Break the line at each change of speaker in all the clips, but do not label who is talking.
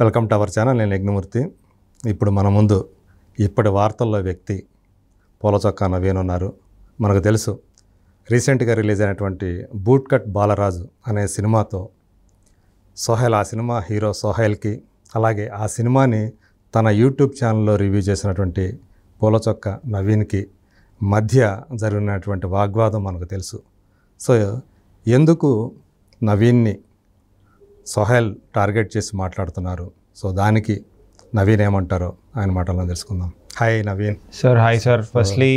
Welcome to our channel నేను యజ్ఞమూర్తి ఇప్పుడు మన ముందు ఇప్పటి వార్తల్లో వ్యక్తి నవీన్ నవీనున్నారు మనకు తెలుసు రీసెంట్గా రిలీజ్ అయినటువంటి బూట్ కట్ బాలరాజు అనే సినిమాతో సోహైల్ ఆ సినిమా హీరో సోహైల్కి అలాగే ఆ సినిమాని తన యూట్యూబ్ ఛానల్లో రివ్యూ చేసినటువంటి పూలచొక్క నవీన్కి మధ్య జరిగినటువంటి వాగ్వాదం మనకు తెలుసు సో ఎందుకు నవీన్ని సోహెల్ టార్గెట్ చేసి మాట్లాడుతున్నారు సో దానికి నవీన్ ఏమంటారో ఆయన మాటలను తెలుసుకుందాం
hi Naveen sir hi sir firstly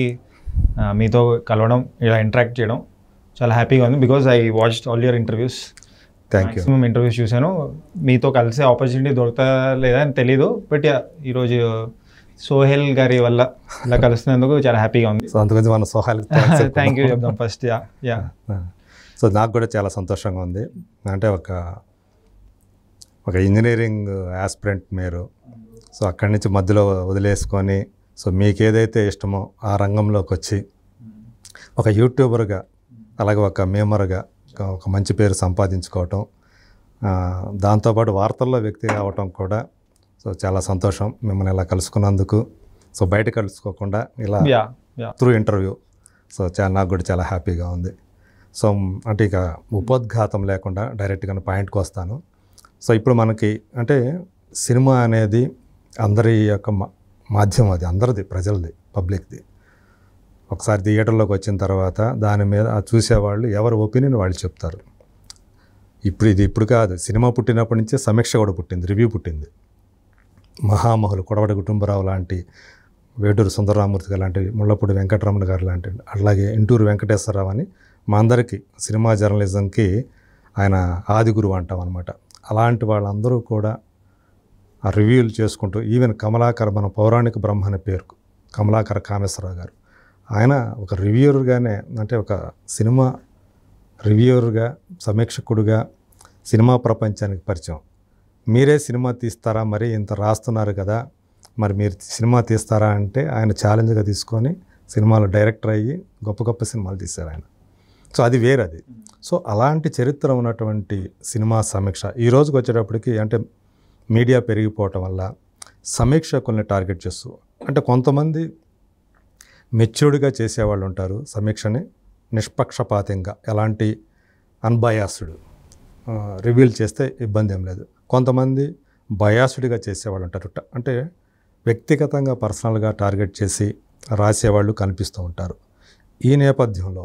మీతో కలవడం ఇలా ఇంటరాక్ట్ చేయడం చాలా హ్యాపీగా ఉంది because I watch all your interviews thank you interviews చూశాను మీతో కలిసే ఆపర్చునిటీ దొరుకుతా లేదా అని తెలీదు బట్ ఈరోజు uh, సోహెల్ గారి వల్ల ఇలా కలుస్తున్నందుకు చాలా హ్యాపీగా ఉంది సో అందుకని మన సోహెల్ థ్యాంక్ యూ చెప్దాం ఫస్ట్ యా
యా
సో నాకు కూడా చాలా సంతోషంగా ఉంది అంటే ఒక ఒక ఇంజనీరింగ్ యాస్పిరెంట్ మీరు సో అక్కడి నుంచి మధ్యలో వదిలేసుకొని సో మీకు ఏదైతే ఇష్టమో ఆ రంగంలోకి వచ్చి ఒక యూట్యూబర్గా అలాగే ఒక మేమర్గా ఒక మంచి పేరు సంపాదించుకోవటం దాంతోపాటు వార్తల్లో వ్యక్తి కావటం కూడా సో చాలా సంతోషం మిమ్మల్ని ఇలా కలుసుకున్నందుకు సో బయట కలుసుకోకుండా ఇలా త్రూ ఇంటర్వ్యూ సో చాలా నాకు కూడా చాలా హ్యాపీగా ఉంది సో అంటే ఇక ఉపోద్ఘాతం లేకుండా డైరెక్ట్గా పాయింట్కి వస్తాను సో ఇప్పుడు మనకి అంటే సినిమా అనేది అందరి యొక్క మాధ్యమం అది అందరిది ప్రజలది పబ్లిక్ది ఒకసారి థియేటర్లోకి వచ్చిన తర్వాత దాని మీద చూసేవాళ్ళు ఎవరి ఒపీనియన్ వాళ్ళు చెప్తారు ఇప్పుడు ఇది ఇప్పుడు కాదు సినిమా పుట్టినప్పటి నుంచే సమీక్ష కూడా పుట్టింది రివ్యూ పుట్టింది మహామహులు కొడవటి కుటుంబరావు లాంటి వేటూరు సుందరరామూర్తి గారు లాంటి ముళ్ళపూడి వెంకటరమణ గారు లాంటి అలాగే ఇంటూరు వెంకటేశ్వరరావు అని మా అందరికీ సినిమా జర్నలిజంకి ఆయన ఆది గురువు అంటాం అనమాట అలాంటి వాళ్ళందరూ కూడా ఆ రివ్యూలు చేసుకుంటూ ఈవెన్ కమలాకర్ మన పౌరాణిక బ్రహ్మ అనే పేరు కమలాకర్ కామేశ్వరరావు గారు ఆయన ఒక రివ్యూర్గానే అంటే ఒక సినిమా రివ్యూర్గా సమీక్షకుడుగా సినిమా ప్రపంచానికి పరిచయం మీరే సినిమా తీస్తారా మరి ఇంత రాస్తున్నారు కదా మరి మీరు సినిమా తీస్తారా అంటే ఆయన ఛాలెంజ్గా తీసుకొని సినిమాలో డైరెక్టర్ అయ్యి గొప్ప గొప్ప సినిమాలు తీశారు ఆయన సో అది అది సో అలాంటి చరిత్ర ఉన్నటువంటి సినిమా సమీక్ష ఈ రోజుకి వచ్చేటప్పటికి అంటే మీడియా పెరిగిపోవటం వల్ల సమీక్షకుల్ని టార్గెట్ చేస్తూ అంటే కొంతమంది మెచ్యూర్డ్గా చేసేవాళ్ళు ఉంటారు సమీక్షని నిష్పక్షపాతంగా ఎలాంటి అన్బయాస్డ్ రివీల్ చేస్తే ఇబ్బంది ఏం లేదు కొంతమంది బయాస్డ్గా చేసేవాళ్ళు ఉంటారు అంటే వ్యక్తిగతంగా పర్సనల్గా టార్గెట్ చేసి రాసేవాళ్ళు కనిపిస్తూ ఉంటారు ఈ నేపథ్యంలో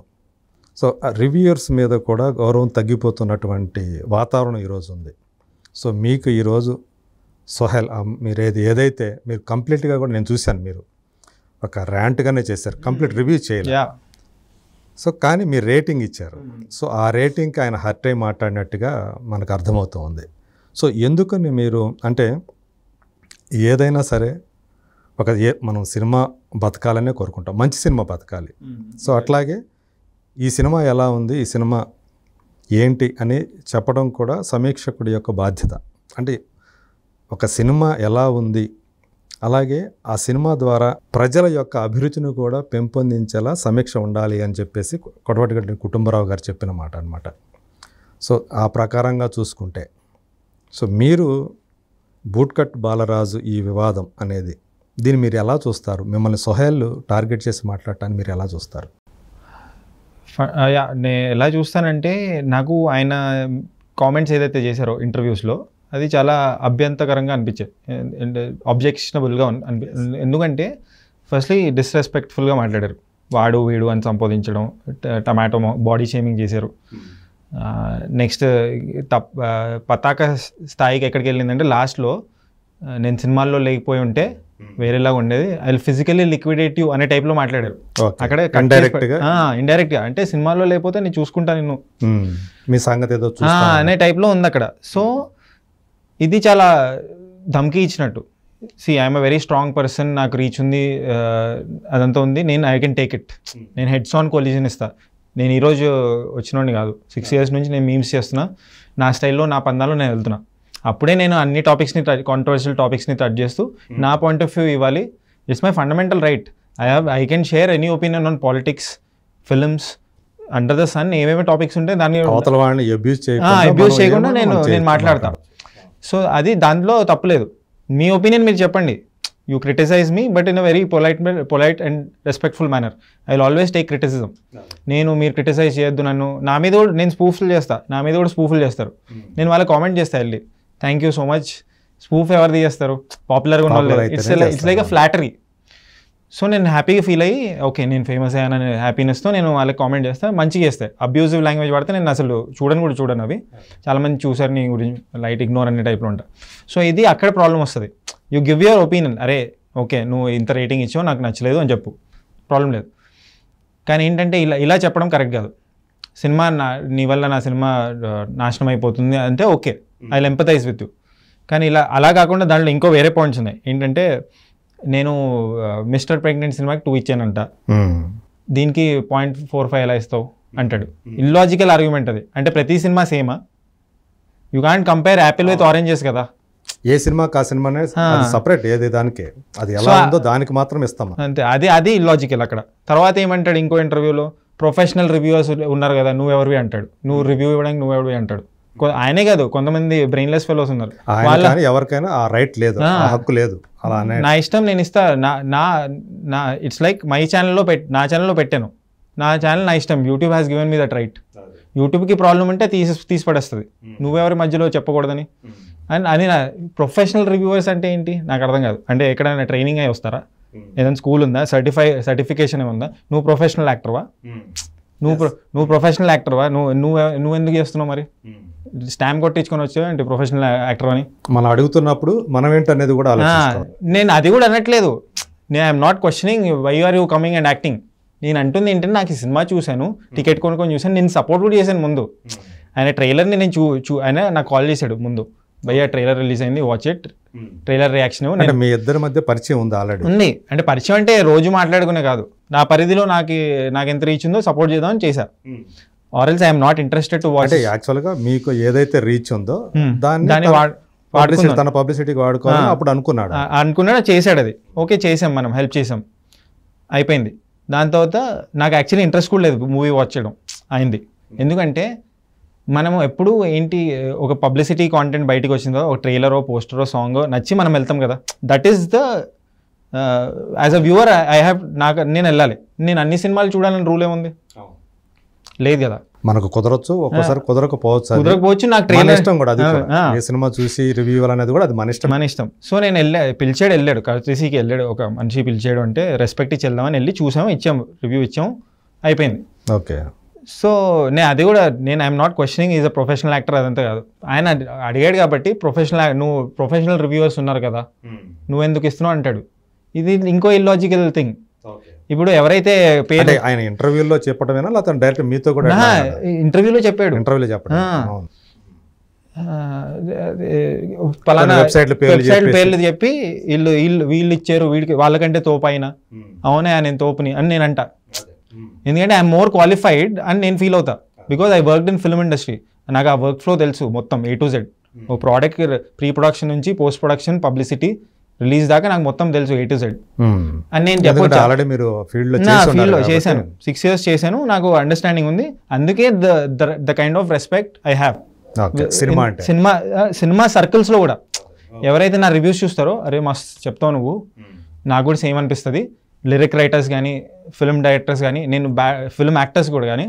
సో రివ్యూయర్స్ మీద కూడా గౌరవం తగ్గిపోతున్నటువంటి వాతావరణం ఈరోజు ఉంది సో మీకు ఈరోజు సోహెల్ మీరు ఏది ఏదైతే మీరు కంప్లీట్గా కూడా నేను చూశాను మీరు ఒక ర్యాంట్గానే చేశారు కంప్లీట్ రివ్యూ చేయాలి సో కానీ మీరు రేటింగ్ ఇచ్చారు సో ఆ రేటింగ్కి ఆయన హర్ట్ అయి మాట్లాడినట్టుగా మనకు అర్థమవుతూ ఉంది సో ఎందుకని మీరు అంటే ఏదైనా సరే ఒక ఏ మనం సినిమా బతకాలనే కోరుకుంటాం మంచి సినిమా బతకాలి సో అట్లాగే ఈ సినిమా ఎలా ఉంది ఈ సినిమా ఏంటి అని చెప్పడం కూడా సమీక్షకుడి యొక్క బాధ్యత అంటే ఒక సినిమా ఎలా ఉంది అలాగే ఆ సినిమా ద్వారా ప్రజల యొక్క అభిరుచిని కూడా పెంపొందించేలా సమీక్ష ఉండాలి అని చెప్పేసి కొడవటిగడ్డ కుటుంబరావు గారు చెప్పిన మాట అనమాట సో ఆ ప్రకారంగా చూసుకుంటే సో మీరు బూట్కట్ బాలరాజు ఈ వివాదం అనేది దీన్ని మీరు ఎలా చూస్తారు మిమ్మల్ని సొహేళ్ళు టార్గెట్ చేసి మాట్లాడటాన్ని మీరు ఎలా చూస్తారు
యా నేను ఎలా చూస్తానంటే నాకు ఆయన కామెంట్స్ ఏదైతే చేశారో ఇంటర్వ్యూస్లో అది చాలా అభ్యంతకరంగా అనిపించేది అబ్జెక్షనబుల్గా అనిపి ఎందుకంటే ఫస్ట్లీ డిస్రెస్పెక్ట్ఫుల్గా మాట్లాడారు వాడు వీడు అని సంపాదించడం టమాటో బాడీ షేమింగ్ చేశారు hmm. నెక్స్ట్ తప్ పతాక స్థాయికి ఎక్కడికి వెళ్ళిందంటే లాస్ట్లో నేను సినిమాల్లో లేకపోయి ఉంటే Hmm. వేరేలాగా ఉండేది అది ఫిజికల్లీ లిక్విడేటివ్ అనే అనే టైప్లో మాట్లాడారు అక్కడే ఇండైరెక్ట్ గా అంటే సినిమాలో లేకపోతే నేను చూసుకుంటా నిన్ను
hmm. మీ సంగతి ఏదో అనే
టైప్లో ఉంది అక్కడ సో ఇది చాలా ధమ్కి ఇచ్చినట్టు see I'm a very strong person నాకు రీచ్ ఉంది అదంతా ఉంది నేను ఐ కెన్ టేక్ ఇట్ నేను హెడ్స్ ఆన్ కొలిజన్ ఇస్తా నేను ఈరోజు వచ్చినోడిని కాదు సిక్స్ ఇయర్స్ నుంచి నేను మీమ్స్ చేస్తున్నా నా స్టైల్లో నా పందాలు నేను వెళ్తున్నా అప్పుడే నేను అన్ని టాపిక్స్ని కాంట్రవర్షియల్ టాపిక్స్ని టచ్ చేస్తూ hmm. నా పాయింట్ ఆఫ్ వ్యూ ఇవ్వాలి it's my fundamental right I have I can share any opinion on politics films under the sun ఏమేమి టాపిక్స్ ఉంటే దాన్ని
అబ్యూస్ చేయకుండా నేను నేను మాట్లాడతాను
సో అది దాంట్లో తప్పలేదు మీ ఒపీనియన్ మీరు చెప్పండి you criticise me but in a very polite polite and respectful manner I will always take criticism నేను మీరు క్రిటిసైజ్ చేయొద్దు నన్ను నా మీద కూడా నేను స్పూఫుల్ చేస్తాను నా మీద కూడా స్పూఫుల్ చేస్తారు hmm. నేను వాళ్ళ కామెంట్ చేస్తాను వెళ్ళి thank you so much spoof ఎవరు తీసేస్తారు పాపులర్గా ఉన్న it's it's like a flattery so నేను హ్యాపీగా ఫీల్ అయ్యి ఓకే నేను ఫేమస్ అయ్యానని హ్యాపీనెస్తో నేను వాళ్ళకి కామెంట్ చేస్తాను మంచిగా చేస్తే అబ్యూజివ్ లాంగ్వేజ్ పడితే నేను అసలు చూడని కూడా చూడను అవి చాలామంది చూసారు నీ గురించి లైట్ ఇగ్నోర్ అనే టైప్లో ఉంటా సో ఇది అక్కడ ప్రాబ్లం వస్తుంది యూ గివ్ యువర్ ఒపీనియన్ అరే ఓకే నువ్వు ఇంత రేటింగ్ ఇచ్చావు నాకు నచ్చలేదు అని చెప్పు ప్రాబ్లం లేదు కానీ ఏంటంటే ఇలా ఇలా చెప్పడం కరెక్ట్ కాదు సినిమా నా నీ వల్ల నా సినిమా నాశనం అయిపోతుంది అంటే okay I empathise with you కానీ ఇలా అలా కాకుండా దాంట్లో ఇంకో వేరే పాయింట్స్ ఉన్నాయి ఏంటంటే నేను మిస్టర్ ప్రెగ్నెంట్ సినిమాకి టూ ఇచ్చానంట hmm. దీనికి పాయింట్ ఫోర్ ఫైవ్ ఎలా ఇస్తావు hmm. అంటాడు ఇల్లాజికల్ hmm. ఆర్గ్యుమెంట్ అది అంటే ప్రతి సినిమా సేమా you can compare apple with oranges కదా ఏ సినిమా కా సినిమా
సపరేట్ ఏది దానికి అది ఎలా ఉందో
దానికి మాత్రం ఇస్తాం అంతే అది అది ఇల్లాజికల్ అక్కడ తర్వాత ఏమంటాడు ఇంకో ఇంటర్వ్యూలో ప్రొఫెషనల్ రివ్యూవర్స్ ఉన్నారు కదా నువ్వెవరివి అంటాడు నువ్వు రివ్యూ ఇవ్వడానికి నువ్వెవరివి అంటాడు ఆయనే కాదు కొంతమంది బ్రెయిన్లెస్ ఫెలోస్ ఉన్నారు ఎవరికైనా
ఆ రైట్ లేదు హక్కు లేదు నా
ఇష్టం నేను ఇస్తా నా నా ఇట్స్ లైక్ మై ఛానల్లో పెట్ నా ఛానల్లో పెట్టాను నా ఛానల్ నా ఇష్టం YouTube has given me that right యూట్యూబ్కి ప్రాబ్లం ఉంటే తీసి తీసి పడేస్తుంది నువ్వెవరి మధ్యలో చెప్పకూడదని అండ్ అని నా ప్రొఫెషనల్ రివ్యూవర్స్ అంటే ఏంటి నాకు అర్థం కాదు అంటే ఎక్కడైనా ట్రైనింగ్ అయి వస్తారా ఏదైనా స్కూల్ ఉందా సర్టిఫై సర్టిఫికేషన్ ఏముందా నువ్వు ప్రొఫెషనల్ యాక్టర్వా నువ్వు నువ్వు ప్రొఫెషనల్ యాక్టర్వా నువ్వు నువ్వు నువ్వు ఎందుకు చేస్తున్నావు మరి స్టాంప్ కొట్టించుకొని వచ్చావు ప్రొఫెషనల్ యాక్టర్ అని
మనం అడుగుతున్నప్పుడు మనం ఏంటనేది కూడా
నేను అది కూడా అనట్లేదు నేను I'm not questioning why are you coming and acting నేను అంటుంది ఏంటంటే నాకు ఈ సినిమా చూశాను టికెట్ కొనుక్కొని చూశాను నేను సపోర్ట్ కూడా చేశాను ముందు ఆయన ట్రైలర్ని నేను చూ చూ ఆయన నాకు కాల్ చేశాడు ముందు భయ్య ట్రైలర్ రిలీజ్ అయింది watch it hmm. Trailer reaction
మీ ఇద్దరి మధ్య పరిచయం ఉంది
ఆల్రెడీ ఉంది అంటే పరిచయం అంటే రోజు మాట్లాడుకునే కాదు నా పరిధిలో నాకు నాకు ఎంత రీచ్ ఉందో సపోర్ట్ చేద్దామని చేశారు hmm. ఆర్ఎల్స్ I'm not interested to watch
యాక్చువల్గా మీకు ఏదైతే రీచ్ ఉందో hmm. దాన్ని తన పబ్లిసిటీకి వాడుకోవాలి అప్పుడు
అనుకున్నాడు అనుకున్నాడు చేశాడు అది ఓకే చేసాం మనం హెల్ప్ చేసాం అయిపోయింది దాని తర్వాత నాకు యాక్చువల్లీ ఇంట్రెస్ట్ కూడా లేదు మూవీ వాచ్ చేయడం అయింది ఎందుకంటే మనము ఎప్పుడు ఏంటి ఒక పబ్లిసిటీ కాంటెంట్ బయటకు వచ్చిందో ఒక ట్రైలరో పోస్టరో సాంగో నచ్చి మనం వెళ్తాం కదా that is the as a viewer I have నాకు నేను వెళ్ళాలి నేను అన్ని సినిమాలు చూడాలని రూల్ ఏముంది లేదు కదా
మనకు కుదరొచ్చు ఒక్కోసారి కుదరకపోవచ్చు కుదరకపోవచ్చు నాకు ట్రైన్ ఇష్టం కూడా అది ఏ సినిమా చూసి రివ్యూ అనేది కూడా అది మన ఇష్టం మన
ఇష్టం సో నేను వెళ్ళా పిలిచాడు వెళ్ళాడు కార్తీసీకి వెళ్ళాడు ఒక మనిషి పిలిచాడు అంటే రెస్పెక్ట్ ఇచ్చి వెళ్దామని వెళ్ళి చూసాము ఇచ్చాము రివ్యూ ఇచ్చాము అయిపోయింది ఓకే సో నేను అది కూడా నేను I'm not questioning is a professional actor అదంతా కాదు ఆయన అడిగాడు కాబట్టి ప్రొఫెషనల్ నువ్వు ప్రొఫెషనల్ రివ్యూవర్స్ ఉన్నారు కదా hmm. నువ్వెందుకు ఇస్తున్నావు అంటాడు ఇది ఇంకో ఇల్లాజికల్ థింగ్ ఇప్పుడు ఎవరైతే పేరు ఆయన ఇంటర్వ్యూలో చెప్పడమేనా లేకపోతే డైరెక్ట్ మీతో కూడా ఇంటర్వ్యూలో చెప్పాడు ఇంటర్వ్యూలో చెప్పాడు పలానా వెబ్సైట్ పేర్లు చెప్పి వీళ్ళు వీళ్ళు వీళ్ళు ఇచ్చారు వీడికి వాళ్ళకంటే తోపైన hmm. అవునే నేను తోపుని అని నేను అంట hmm. ఎందుకంటే ఐఎమ్ మోర్ క్వాలిఫైడ్ అని నేను ఫీల్ అవుతా because I work in film industry నాకు ఆ వర్క్ ఫ్లో తెలుసు మొత్తం ఏ టు జెడ్ ఓ ప్రోడక్ట్ ప్రీ ప్రొడక్షన్ నుంచి పోస్ట్ ప్రొడక్షన్ పబ్లిసిటీ రిలీజ్ దాకా నాకు మొత్తం తెలుసు ఏ టు సెడ్ అని నేను చెప్పొచ్చు ఆల్రెడీ
మీరు ఫీల్డ్లో చేశాను
సిక్స్ ఇయర్స్ చేశాను నాకు అండర్స్టాండింగ్ ఉంది అందుకే the the kind of respect I have cinema cinema cinema సర్కిల్స్లో కూడా ఎవరైతే నా రివ్యూస్ చూస్తారో అరే మా చెప్తావు నువ్వు hmm. నాకు కూడా సేమ్ అనిపిస్తుంది లిరిక్ రైటర్స్ కానీ ఫిల్మ్ డైరెక్టర్స్ కానీ నేను బ్యా ఫిల్మ్ యాక్టర్స్ కూడా కానీ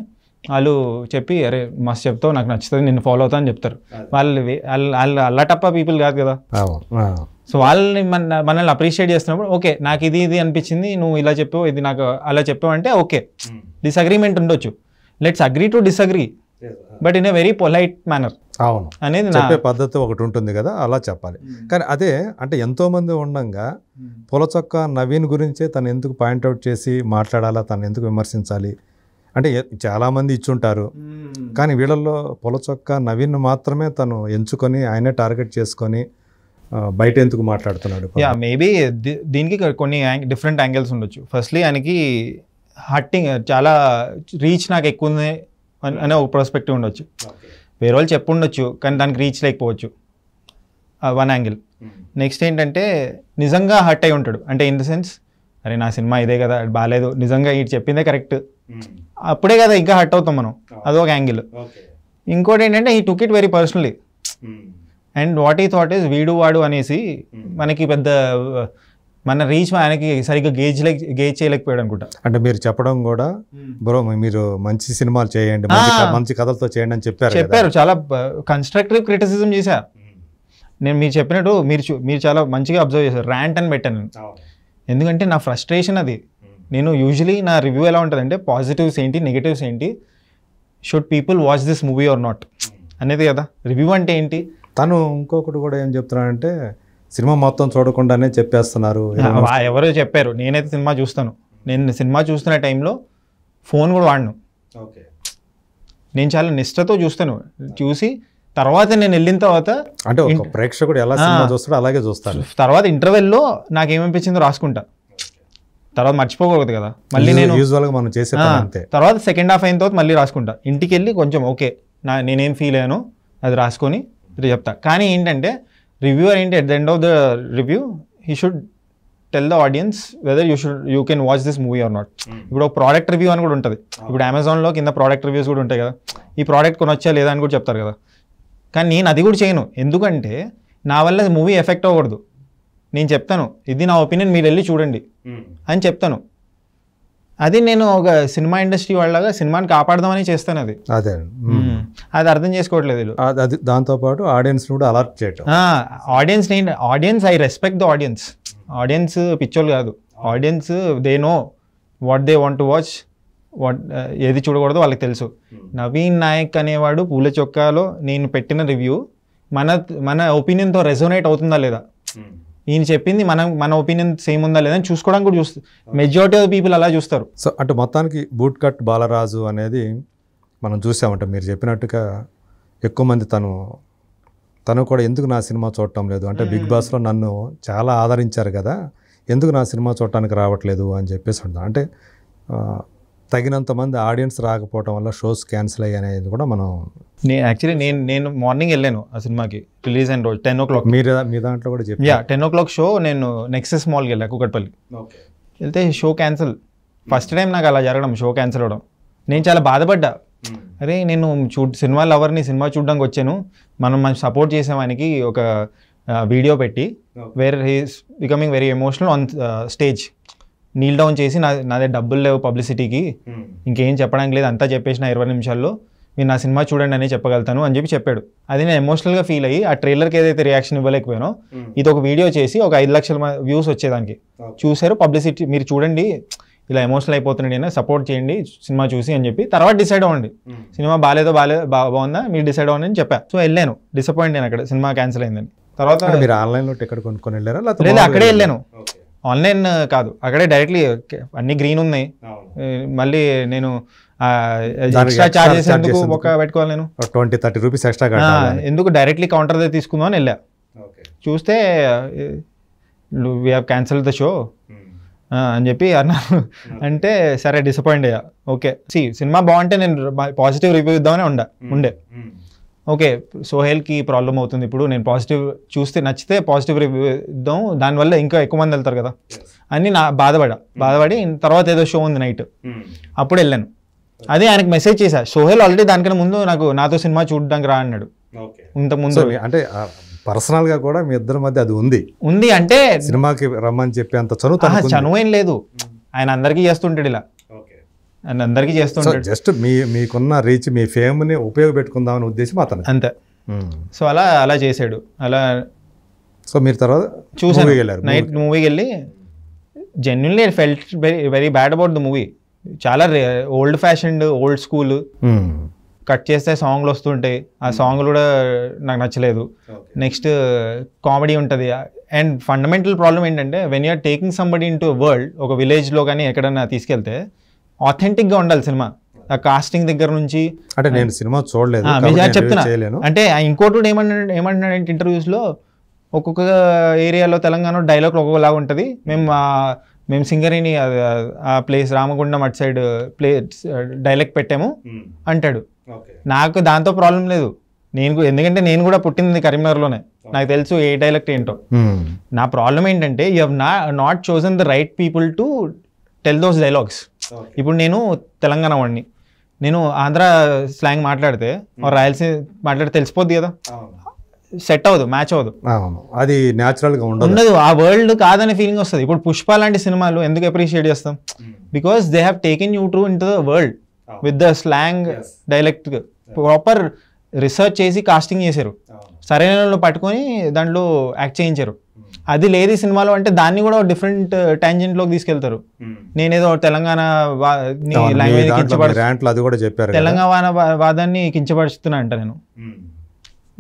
వాళ్ళు చెప్పి అరే మస్తు చెప్తావు నాకు నచ్చుతుంది నిన్ను ఫాలో అవుతా అని చెప్తారు వాళ్ళు వాళ్ళు అల్లటప్ప పీపుల్ కాదు కదా సో వాళ్ళని మన మనల్ని అప్రిషియేట్ చేస్తున్నప్పుడు ఓకే నాకు ఇది ఇది అనిపించింది నువ్వు ఇలా చెప్పావు ఇది నాకు అలా చెప్పావు అంటే ఓకే డిసగ్రిమెంట్ ఉండొచ్చు let's agree to disagree but in a very polite manner అవును అనేది చెప్పే
పద్ధతి ఒకటి ఉంటుంది కదా అలా చెప్పాలి కానీ అదే అంటే ఎంతోమంది ఉండగా పొలచొక్క నవీన్ గురించే తను ఎందుకు పాయింట్అవుట్ చేసి మాట్లాడాలా తను ఎందుకు విమర్శించాలి అంటే చాలామంది ఉంటారు కానీ వీళ్ళల్లో పొలచొక్క నవీన్ మాత్రమే తను ఎంచుకొని ఆయనే టార్గెట్ చేసుకొని బయట ఎందుకు మాట్లాడుతున్నాడు యా
మేబీ దీనికి కొన్ని డిఫరెంట్ యాంగిల్స్ ఉండొచ్చు ఫస్ట్లీ ఆయనకి హట్టింగ్ చాలా రీచ్ నాకు ఎక్కువ ఉంది అనే ఒక ప్రాస్పెక్టివ్ ఉండొచ్చు వేరే వాళ్ళు చెప్పు ఉండొచ్చు కానీ దానికి రీచ్ లేకపోవచ్చు వన్ యాంగిల్ నెక్స్ట్ ఏంటంటే నిజంగా హట్ అయి ఉంటాడు అంటే ఇన్ ద సెన్స్ అరే నా సినిమా ఇదే కదా బాగాలేదు నిజంగా ఇటు చెప్పిందే కరెక్ట్ Hmm. అప్పుడే కదా ఇంకా హట్ అవుతాం మనం ఒక oh. యాంగిల్ ఇంకోటి ఏంటంటే he took it very personally hmm. And what he thought is వీడు వాడు అనేసి hmm. మనకి పెద్ద మన రీచ్ ఆయనకి సరిగ్గా గేజ్ గేజ్ చేయలేకపోయాడు అనుకుంటా అంటే మీరు చెప్పడం కూడా బ్రో మీరు మంచి సినిమాలు చేయండి మంచి ah. కథలతో చేయండి అని
చెప్పారు చెప్పారు
చాలా కన్స్ట్రక్టివ్ క్రిటిసిజం చేశా నేను మీరు చెప్పినట్టు మీరు మీరు చాలా మంచిగా అబ్జర్వ్ చేశారు ర్యాంట్ అని పెట్టాను oh. ఎందుకంటే నా ఫ్రస్ట్రేషన్ అది నేను యూజువలీ నా రివ్యూ ఎలా ఉంటుందంటే పాజిటివ్స్ ఏంటి నెగిటివ్స్ ఏంటి should people watch this movie or not అనేది కదా రివ్యూ అంటే ఏంటి తను ఇంకొకటి కూడా ఏం చెప్తున్నాడంటే
సినిమా మొత్తం చూడకుండానే చెప్పేస్తున్నారు
ఎవరో చెప్పారు నేనైతే సినిమా చూస్తాను నేను సినిమా చూస్తున్న టైంలో ఫోన్ కూడా వాడను ఓకే నేను చాలా నిష్టతో చూస్తాను చూసి తర్వాత నేను వెళ్ళిన తర్వాత అంటే ప్రేక్షకుడు ఎలా చూస్తాడు చూస్తాడో అలాగే చూస్తాను తర్వాత ఇంటర్వెల్లో నాకేమనిపించిందో రాసుకుంటాను తర్వాత మర్చిపోకూడదు కదా మళ్ళీ నేను యూజువల్గా మనం చేసే అంతే తర్వాత సెకండ్ హాఫ్ అయిన తర్వాత మళ్ళీ రాసుకుంటా ఇంటికి వెళ్ళి కొంచెం ఓకే నా నేనేం ఫీల్ అయ్యాను అది రాసుకొని చెప్తా కానీ ఏంటంటే రివ్యూ ఏంటి at the end of the review he should tell the audience whether you should you can watch this movie or not ఇప్పుడు ఒక ప్రోడక్ట్ రివ్యూ అని కూడా ఉంటుంది ఇప్పుడు అమెజాన్లో కింద ప్రోడక్ట్ రివ్యూస్ కూడా ఉంటాయి కదా ఈ ప్రోడక్ట్ కొనొచ్చా లేదా అని కూడా చెప్తారు కదా కానీ నేను అది కూడా చేయను ఎందుకంటే నా వల్ల మూవీ ఎఫెక్ట్ అవ్వకూడదు నేను చెప్తాను ఇది నా ఒపీనియన్ మీరు వెళ్ళి చూడండి అని చెప్తాను అది నేను ఒక సినిమా ఇండస్ట్రీ వాళ్ళగా సినిమాని కాపాడదామని చేస్తాను అది అదే
అది అర్థం చేసుకోవట్లేదు అది దాంతోపాటు ఆడియన్స్ కూడా అలర్ట్ చేయటం
ఆడియన్స్ నేను audience I respect the audience audience పిచ్చోళ్ళు కాదు audience they know what they want to watch what ఏది చూడకూడదు వాళ్ళకి తెలుసు నవీన్ నాయక్ అనేవాడు పూల చొక్కాలో నేను పెట్టిన రివ్యూ మన మన ఒపీనియన్తో రెజోనేట్ అవుతుందా లేదా ఈయన చెప్పింది మనం మన ఒపీనియన్ సేమ్ ఉందా లేదని చూసుకోవడానికి కూడా చూస్తుంది మెజారిటీ ఆఫ్ పీపుల్ అలా చూస్తారు సో అంటే మొత్తానికి బూట్ కట్ బాలరాజు అనేది మనం చూసామంట మీరు చెప్పినట్టుగా
ఎక్కువ మంది తను తను కూడా ఎందుకు నా సినిమా చూడటం లేదు అంటే బిగ్ బాస్లో నన్ను చాలా ఆదరించారు కదా ఎందుకు నా సినిమా చూడటానికి రావట్లేదు అని చెప్పేసి ఉంటాను అంటే తగినంత మంది ఆడియన్స్ రాకపోవడం వల్ల షోస్ క్యాన్సిల్ అయ్యాయి అనేది కూడా మనం
నేను యాక్చువల్లీ నేను నేను మార్నింగ్ వెళ్ళాను ఆ సినిమాకి రిలీజ్ అయిన రోజు టెన్ ఓ క్లాక్ మీరు మీ దాంట్లో కూడా చెప్పి yeah ten o'clock show నేను నెక్సెస్ మాల్కి వెళ్ళా కుకట్పల్లి వెళ్తే షో క్యాన్సిల్ ఫస్ట్ టైం నాకు అలా జరగడం షో క్యాన్సిల్ అవడం నేను చాలా బాధపడ్డా అరే నేను చూ సినిమా లవర్ని సినిమా చూడడానికి వచ్చాను మనం మనం సపోర్ట్ చేసేవానికి ఒక వీడియో పెట్టి where he's becoming very emotional on stage kneel down చేసి నా నాదే డబ్బులు లేవు పబ్లిసిటీకి ఇంకేం చెప్పడానికి లేదు అంతా చెప్పేసిన ఇరవై నిమిషాల్లో మీరు నా సినిమా చూడండి అనే చెప్పగలుగుతాను అని చెప్పి చెప్పాడు అది నేను ఎమోషనల్గా ఫీల్ అయ్యి ఆ ట్రైలర్కి ఏదైతే రియాక్షన్ ఇవ్వలేకపోయానో ఇది ఒక వీడియో చేసి ఒక ఐదు లక్షల వ్యూస్ వచ్చేదానికి చూశారు పబ్లిసిటీ మీరు చూడండి ఇలా ఎమోషనల్ అయిపోతున్నాడు అయినా సపోర్ట్ చేయండి సినిమా చూసి అని చెప్పి తర్వాత డిసైడ్ అవ్వండి సినిమా బాగాలేదో బాగాలే బాగుందా మీరు డిసైడ్ అవ్వండి అని చెప్పా సో వెళ్ళాను డిసప్పాయింట్ నేను అక్కడ సినిమా క్యాన్సిల్ అయిందని తర్వాత మీరు ఆన్లైన్లో టికెట్ కొనుక్కొని వెళ్ళారా లేదా అక్కడే వెళ్ళాను ఆన్లైన్ కాదు అక్కడే డైరెక్ట్లీ అన్ని గ్రీన్ ఉన్నాయి మళ్ళీ నేను ఎక్స్ట్రా చార్జెస్ ఎందుకు ఒక పెట్టుకోవాలి నేను
ట్వంటీ థర్టీ రూపీస్ ఎక్స్ట్రా
ఎందుకు డైరెక్ట్లీ కౌంటర్ దగ్గర తీసుకుందామని వెళ్ళా చూస్తే we have cancel the show అని చెప్పి అన్నారు hmm. అంటే సరే డిసప్పాయింట్ అయ్యా ఓకే సి సినిమా బాగుంటే నేను పాజిటివ్ రివ్యూ ఇద్దామని ఉండ ఉండే hmm. ఓకే సోహెల్కి ప్రాబ్లం అవుతుంది ఇప్పుడు నేను పాజిటివ్ చూస్తే నచ్చితే పాజిటివ్ రివ్యూ ఇద్దాం దానివల్ల ఇంకా ఎక్కువ మంది వెళ్తారు కదా అని నా బాధపడా hmm. బాధపడి తర్వాత ఏదో షో ఉంది నైట్ hmm. అప్పుడు వెళ్ళాను అదే ఆయనకు మెసేజ్ చేశా సోహెల్ ఆల్రెడీ దానికన్నా ముందు నాకు నాతో సినిమా చూడడానికి రా అన్నాడు ముందు అంటే
పర్సనల్ గా కూడా మీ ఇద్దరి మధ్య అది ఉంది ఉంది అంటే సినిమాకి రమ్మని చెప్పి అంత చనువు చనువు ఏం లేదు hmm. ఆయన అందరికీ చేస్తుంటాడు ఇలా అని అందరికీ చేస్తుంటాడు జస్ట్ మీ మీకున్న రీచ్ మీ ఫేమ్ని ఉపయోగపెట్టుకుందామని
ఉద్దేశం అతను అంతే సో hmm. అలా అలా చేశాడు అలా సో మీరు తర్వాత చూసాను నైట్ మూవీకి వెళ్ళి genuinely felt very very bad about the movie చాలా old fashioned old school cut చేస్తే సాంగ్లు వస్తుంటాయి ఆ సాంగ్లు hmm. కూడా నాకు నచ్చలేదు నెక్స్ట్ కామెడీ ఉంటుంది అండ్ ఫండమెంటల్ ప్రాబ్లం ఏంటంటే when you're taking somebody into world ఒక విలేజ్లో కానీ ఎక్కడన్నా తీసుకెళ్తే ఆథెంటిక్గా ఉండాలి సినిమా ఆ కాస్టింగ్ దగ్గర నుంచి అంటే నేను
సినిమా చూడలేదు చెప్తున్నా
అంటే ఇంకోటి కూడా ఏమన్నాడు ఇంటర్వ్యూస్లో ఒక్కొక్క ఏరియాలో తెలంగాణ డైలాగ్ ఒక్కొక్కలాగా ఉంటుంది మేము మేము సింగరేణి ఆ ప్లేస్ రామగుండం అటు సైడ్ ప్లే డైలాగ్ పెట్టాము hmm. అంటాడు నాకు దాంతో ప్రాబ్లం లేదు నేను ఎందుకంటే నేను కూడా పుట్టింది కరీంనగర్లోనే నాకు తెలుసు ఏ డైలెక్ట్ ఏంటో hmm. నా ప్రాబ్లం ఏంటంటే యూ హ్యావ్ నా not chosen the right people to tell those dialogues ఇప్పుడు నేను తెలంగాణ వాడిని నేను ఆంధ్ర స్లాంగ్ మాట్లాడితే hmm. రాయలసీమ మాట్లాడితే తెలిసిపోద్ది కదా సెట్ అవ్వదు మ్యాచ్ అవ్వదు
అది న్యాచురల్ గా
ఉండదు ఉండదు ఆ వరల్డ్ కాదనే ఫీలింగ్ వస్తుంది ఇప్పుడు పుష్ప లాంటి సినిమాలు ఎందుకు అప్రిషియేట్ చేస్తాం because they have taken you through into the world with the slang dialect proper research చేసి కాస్టింగ్ చేశారు oh. సరైన పట్టుకొని దాంట్లో యాక్ట్ చేయించారు అది లేదు ఈ సినిమాలో అంటే దాన్ని కూడా డిఫరెంట్ టాంజెంట్ uh, లోకి తీసుకెళ్తారు నేనేదో తెలంగాణ తెలంగాణ వాదాన్ని కించపరుస్తున్నా అంట నేను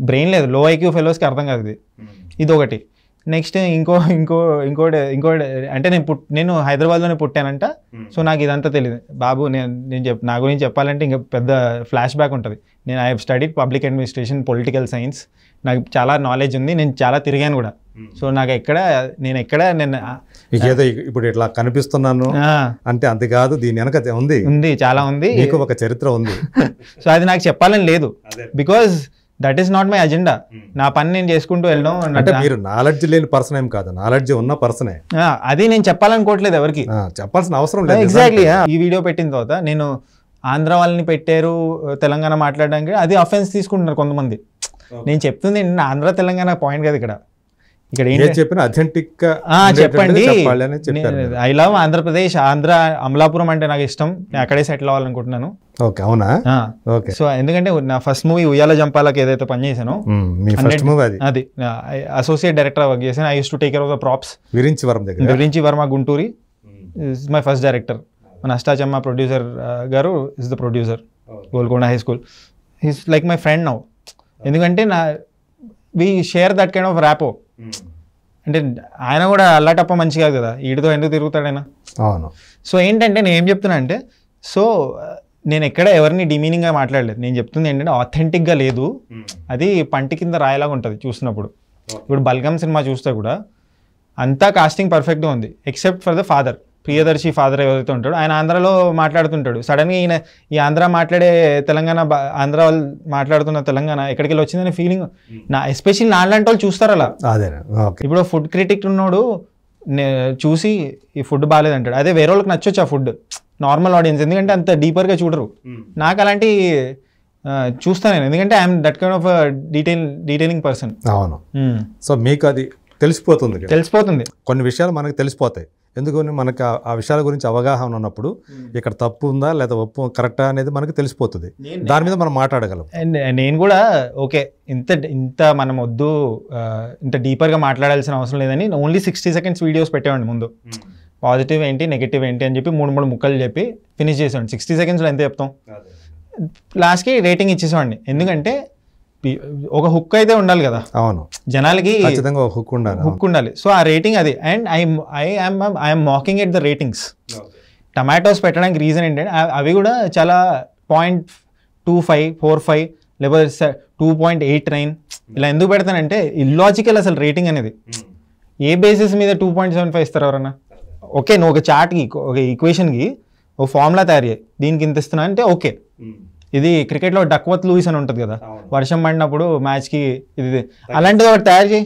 బ్రెయిన్ లేదు లో ఐక్యూ ఫెలోస్కి అర్థం కాదు ఇది ఇది ఒకటి నెక్స్ట్ ఇంకో ఇంకో ఇంకోటి ఇంకోటి అంటే నేను పుట్ నేను హైదరాబాద్లోనే పుట్టానంట సో నాకు ఇదంతా తెలియదు బాబు నేను నేను చెప్ నా గురించి చెప్పాలంటే ఇంకా పెద్ద ఫ్లాష్ బ్యాక్ ఉంటుంది నేను I have study public administration political science నాకు చాలా నాలెడ్జ్ ఉంది నేను చాలా తిరిగాను కూడా సో నాకు ఎక్కడ నేను ఎక్కడ నేను
ఇప్పుడు ఇట్లా కనిపిస్తున్నాను అంటే అంతే కాదు
దీని వెనక ఉంది ఉంది చాలా ఉంది మీకు ఒక చరిత్ర ఉంది సో అది నాకు చెప్పాలని లేదు because that is not my agenda నా పని నేను చేసుకుంటూ వెళ్ళడం అంటే మీరు నాలెడ్జ్ లేని పర్సన్ ఏం కాదు నాలెడ్జ్ ఉన్న పర్సనే అది నేను చెప్పాలనుకోవట్లేదు ఎవరికి చెప్పాల్సిన అవసరం లేదు ఎగ్జాక్ట్లీ ఈ వీడియో పెట్టిన తర్వాత నేను ఆంధ్ర వాళ్ళని పెట్టారు తెలంగాణ మాట్లాడడానికి అది అఫెన్స్ తీసుకుంటున్నారు కొంతమంది నేను చెప్తుంది ఆంధ్ర తెలంగాణ పాయింట్ కదా ఇక్కడ ఇక్కడ ఏం చెప్పిన అథెంటిక్ చెప్పండి ఐ లవ్ ఆంధ్రప్రదేశ్ ఆంధ్ర అమలాపురం అంటే నాకు ఇష్టం నేను అక్కడే సెటిల్ అవ్వాలనుకుంటున్నాను
ఓకే అవునా ఓకే సో
ఎందుకంటే నా ఫస్ట్ మూవీ ఉయ్యాల జంపాలకి ఏదైతే పని
hmm, మీ ఫస్ట్ మూవీ అది
అది అసోసియేట్ డైరెక్టర్ వర్క్ చేశాను I use to take care of the props
Virinchi Varma దగ్గర Virinchi
Varma Gunturi is my first director మన అష్టాచమ్మ ప్రొడ్యూసర్ గారు is the producer Golconda high school he's like my friend now ఎందుకంటే నా we share that kind of rapport అంటే ఆయన కూడా అల్లాటప్ప మంచి కాదు కదా వీడితో ఎందుకు తిరుగుతాడైనా అవును సో ఏంటంటే నేను ఏం చెప్తున్నా అంటే సో నేను ఎక్కడ ఎవరిని డిమీనింగ్గా మాట్లాడలేదు నేను చెప్తుంది ఏంటంటే ఆథెంటిక్గా లేదు అది పంటి కింద రాయలాగా ఉంటుంది చూసినప్పుడు ఇప్పుడు బల్గమ్ సినిమా చూస్తే కూడా అంతా కాస్టింగ్ పర్ఫెక్ట్గా ఉంది except for the father Priyadarshi father ఎవరైతే ఉంటాడో ఆయన ఆంధ్రలో మాట్లాడుతుంటాడు సడన్గా ఈయన ఈ ఆంధ్ర మాట్లాడే తెలంగాణ ఆంధ్ర వాళ్ళు మాట్లాడుతున్న తెలంగాణ ఎక్కడికి వెళ్ళి వచ్చిందనే ఫీలింగ్ hmm. నా ఎస్పెషల్లీ లాంటి వాళ్ళు చూస్తారు అలా అదే ఇప్పుడు ఫుడ్ క్రిటిక్ ఉన్నాడు చూసి ఈ ఫుడ్ బాగాలేదంటాడు అదే వేరే వాళ్ళకి నచ్చొచ్చు ఆ ఫుడ్ నార్మల్ ఆడియన్స్ ఎందుకంటే అంత డీపర్గా చూడరు hmm. నాకు అలాంటి చూస్తాను నేను ఎందుకంటే I'm that kind of detail detailing person అవును hmm. సో మీకు అది తెలిసిపోతుంది
తెలిసిపోతుంది కొన్ని విషయాలు మనకు తెలిసిపోతాయి ఎందుకని మనకు ఆ విషయాల గురించి అవగాహన ఉన్నప్పుడు ఇక్కడ తప్పు ఉందా లేదా ఒప్పు కరెక్టా అనేది మనకు తెలిసిపోతుంది దాని మీద మనం మాట్లాడగలం
నేను కూడా ఓకే ఇంత ఇంత మనం వద్దు ఇంత డీపర్గా మాట్లాడాల్సిన అవసరం లేదని ఓన్లీ సిక్స్టీ సెకండ్స్ వీడియోస్ పెట్టేవాడి ముందు పాజిటివ్ ఏంటి నెగిటివ్ ఏంటి అని చెప్పి మూడు మూడు ముక్కలు చెప్పి ఫినిష్ చేసేవాడిని సిక్స్టీ సెకండ్స్లో ఎంత చెప్తాం లాస్ట్కి రేటింగ్ ఇచ్చేసేవాడిని ఎందుకంటే ఒక హుక్ అయితే ఉండాలి కదా అవును జనాలకి హుక్ ఉండాలి హుక్ ఉండాలి సో ఆ రేటింగ్ అది and I I I'm I'm mocking at the ratings tomatoes పెట్టడానికి రీజన్ ఏంటంటే అవి కూడా చాలా point two five four five లేకపోతే టూ పాయింట్ ఎయిట్ నైన్ ఇలా hmm. ఎందుకు పెడతానంటే ఇల్లాజికల్ అసలు రేటింగ్ అనేది hmm. ఏ బేసిస్ మీద టూ పాయింట్ సెవెన్ ఫైవ్ ఇస్తారు ఎవరన్నా ఓకే నువ్వు ఒక చార్ట్కి ఒక ఈక్వేషన్కి ఒక ఫార్ములా తయారు చేయి దీనికి ఇంత ఇస్తున్నా అంటే ఓకే hmm. ఇది క్రికెట్లో డక్వత్ లూయిస్ అని ఉంటుంది కదా వర్షం పడినప్పుడు మ్యాచ్కి ఇది అలాంటిది ఒకటి తయారు చేయి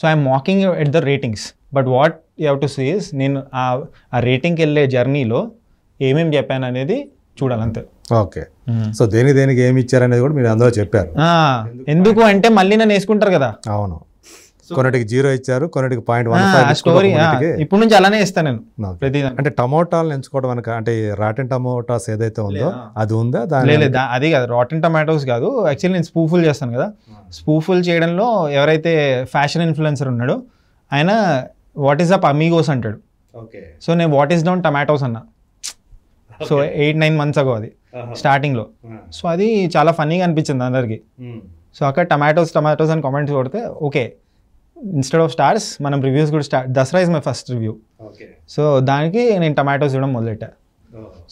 so I'm walking at the ratings but what you have to sees నేను ఆ రేటింగ్కి వెళ్ళే జర్నీలో ఏమేమి చెప్పాను అనేది చూడాలంతే
ఓకే సో దేని దేనికి ఏమి ఇచ్చారనేది కూడా మీరు అందులో చెప్పారు
ఎందుకు అంటే మళ్ళీ నన్ను వేసుకుంటారు కదా అవును కొన్నిటికి జీరో ఇచ్చారు
కొన్నిటికి పాయింట్ వన్ ఇప్పటి నుంచి అలానే
ఇస్తాను నేను ప్రతి అంటే టమోటాలు ఎంచుకోవడం అనక అంటే రాటెన్ టమోటాస్ ఏదైతే ఉందో అది ఉందా లేదు అది కాదు రాటెన్ టమాటోస్ కాదు యాక్చువల్లీ నేను స్పూఫుల్ చేస్తాను కదా స్పూఫుల్ చేయడంలో ఎవరైతే ఫ్యాషన్ ఇన్ఫ్లుయెన్సర్ ఉన్నాడో ఆయన వాట్ ఈస్ అప్ అమీగోస్ అంటాడు సో నేను వాట్ ఈస్ డౌన్ టమాటోస్ అన్నా so eight nine months ago అది స్టార్టింగ్లో సో అది చాలా ఫన్నీగా అనిపించింది అందరికీ సో అక్కడ టమాటోస్ టమాటోస్ అని కామెంట్స్ కొడితే ఓకే ఇన్స్టెడ్ ఆఫ్ స్టార్స్ మనం రివ్యూస్ కూడా start Dasara is my first review so దానికి నేను టమాటోస్ ఇవ్వడం మొదలెట్టా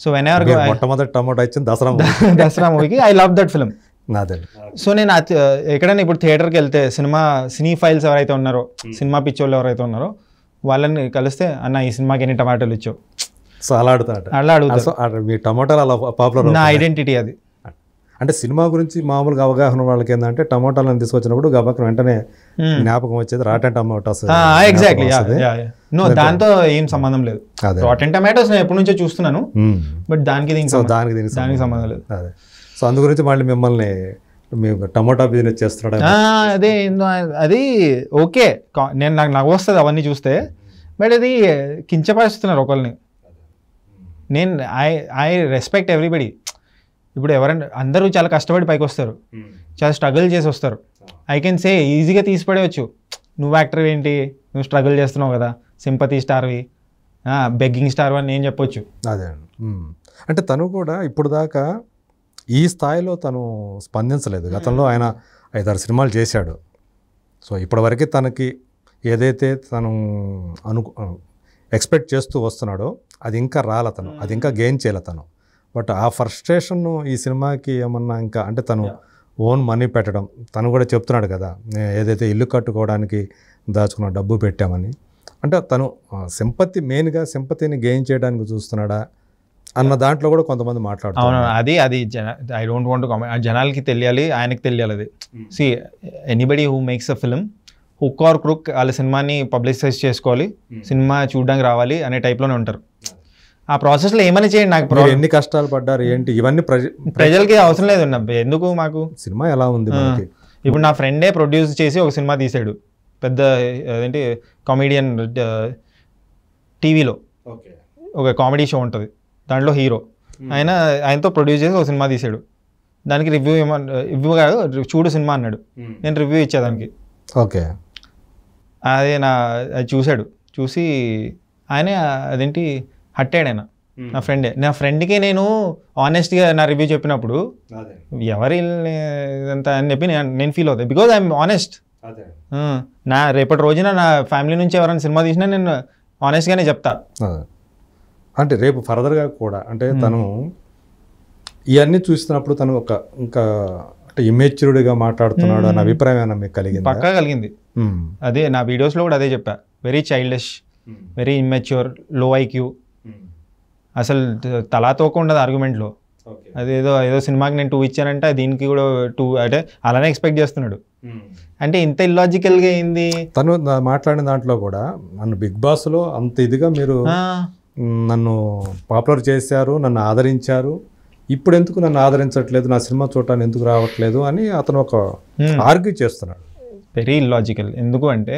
సో వెన్ ఎవర్ టమాటో ఇచ్చింది దసరా దసరా మూవీకి I love that film so నేను ఎక్కడైనా ఇప్పుడు థియేటర్కి వెళ్తే సినిమా సినీ ఫైల్స్ ఎవరైతే ఉన్నారో hmm. సినిమా పిచ్చోళ్ళు ఎవరైతే ఉన్నారో వాళ్ళని కలిస్తే అన్న ఈ సినిమాకి ఎన్ని టమాటోలు ఇచ్చావు సో అలా అడుగుతా అలా అడుగుతా అలా నా ఐడెంటిటీ అది
అంటే సినిమా గురించి మామూలుగా అవగాహన వాళ్ళకి ఏంటంటే టమోటాలను తీసుకొచ్చినప్పుడు గబక్కన వెంటనే hmm. జ్ఞాపకం వచ్చేది రాటన్ టమాటోస్ ఎగ్జాక్ట్లీ నో దాంతో
ఏం సంబంధం లేదు రాటన్ టమాటోస్ నేను ఎప్పటి నుంచో చూస్తున్నాను బట్ hmm. దానికి దానికి దీనికి దానికి సంబంధం లేదు అదే
సో అందు గురించి మళ్ళీ మిమ్మల్ని మేము టమాటా బిజినెస్ చేస్తున్నాడు
అదే అది ఓకే నేను నాకు నాకు వస్తుంది అవన్నీ చూస్తే బట్ అది కించపరుస్తున్నారు ఒకరిని నేను ఐ ఐ రెస్పెక్ట్ ఎవ్రీబడి ఇప్పుడు ఎవరైనా అందరూ చాలా కష్టపడి పైకి వస్తారు చాలా స్ట్రగుల్ చేసి వస్తారు ఐ కెన్ సే ఈజీగా తీసి పడేయచ్చు నువ్వు యాక్టర్ ఏంటి నువ్వు స్ట్రగుల్ చేస్తున్నావు కదా సింపతి స్టార్వి బెగ్గింగ్ స్టార్ అని నేను చెప్పొచ్చు అదే
అంటే తను కూడా ఇప్పుడు దాకా ఈ స్థాయిలో తను స్పందించలేదు గతంలో ఆయన ఐదారు సినిమాలు చేశాడు సో ఇప్పటివరకు తనకి ఏదైతే తను అను ఎక్స్పెక్ట్ చేస్తూ వస్తున్నాడో అది ఇంకా రాలతను తను అది ఇంకా గెయిన్ చేయలే తను బట్ ఆ ఫ్రస్ట్రేషన్ ఈ సినిమాకి ఏమన్నా ఇంకా అంటే తను ఓన్ మనీ పెట్టడం తను కూడా చెప్తున్నాడు కదా ఏదైతే ఇల్లు కట్టుకోవడానికి దాచుకున్న డబ్బు
పెట్టామని అంటే
తను సింపతి మెయిన్గా సింపతిని గెయిన్ చేయడానికి చూస్తున్నాడా అన్న దాంట్లో కూడా కొంతమంది మాట్లాడుతున్నారు
అది అది ఐ డోంట్ వాంట్ కామెంట్ జనాలకి తెలియాలి ఆయనకి తెలియాలి అది see anybody who makes a film hook or crook వాళ్ళ సినిమాని పబ్లిసైజ్ చేసుకోవాలి hmm. సినిమా చూడడానికి రావాలి అనే టైప్లోనే ఉంటారు ఆ ప్రాసెస్లో ఏమైనా చేయండి నాకు ఎన్ని కష్టాలు పడ్డారు ఏంటి ఇవన్నీ ప్రజలకి అవసరం లేదు ఎందుకు మాకు సినిమా ఎలా ఉంది ఇప్పుడు నా ఫ్రెండే ప్రొడ్యూస్ చేసి ఒక సినిమా తీసాడు పెద్ద అదేంటి కామెడియన్ టీవీలో ఒక కామెడీ షో ఉంటుంది దాంట్లో హీరో ఆయన ఆయనతో ప్రొడ్యూస్ చేసి ఒక సినిమా తీసాడు దానికి రివ్యూ ఏమన్నా రివ్యూ కాదు చూడు సినిమా అన్నాడు నేను రివ్యూ ఇచ్చేదానికి ఓకే అదే నా అది చూశాడు చూసి ఆయన అదేంటి హట్టాడు ఆయన నా ఫ్రెండే నా ఫ్రెండ్కి నేను ఆనెస్ట్గా నా రివ్యూ చెప్పినప్పుడు ఎవరి ఇదంతా అని చెప్పి నేను ఫీల్ అవుతాను బికాజ్ ఐఎమ్ ఆనెస్ట్ నా రేపటి రోజున నా ఫ్యామిలీ నుంచి ఎవరైనా సినిమా తీసినా నేను ఆనెస్ట్గానే చెప్తా అంటే రేపు ఫర్దర్గా కూడా అంటే తను
ఇవన్నీ చూస్తున్నప్పుడు తను ఒక ఇంకా అంటే ఇమేచ్యూర్డ్గా మాట్లాడుతున్నాడు అన్న అభిప్రాయం ఏమైనా మీకు కలిగింది పక్కా
కలిగింది అదే నా వీడియోస్లో కూడా అదే చెప్పా very childish very immature low IQ అసలు తలా తోక ఉండదు ఆర్గ్యుమెంట్లో అదేదో ఏదో సినిమాకి నేను టూ ఇచ్చానంటే దీనికి కూడా టూ అంటే అలానే ఎక్స్పెక్ట్ చేస్తున్నాడు hmm. అంటే ఇంత ఇల్లాజికల్గా ఏంది తను మాట్లాడిన దాంట్లో
కూడా నన్ను బిగ్ బాస్లో అంత ఇదిగా మీరు నన్ను పాపులర్ చేశారు నన్ను ఆదరించారు ఇప్పుడు ఎందుకు నన్ను ఆదరించట్లేదు నా సినిమా చూడటానికి ఎందుకు రావట్లేదు అని
అతను ఒక ఆర్గ్యూ hmm. చేస్తున్నాడు వెరీ ఇల్లాజికల్ ఎందుకు అంటే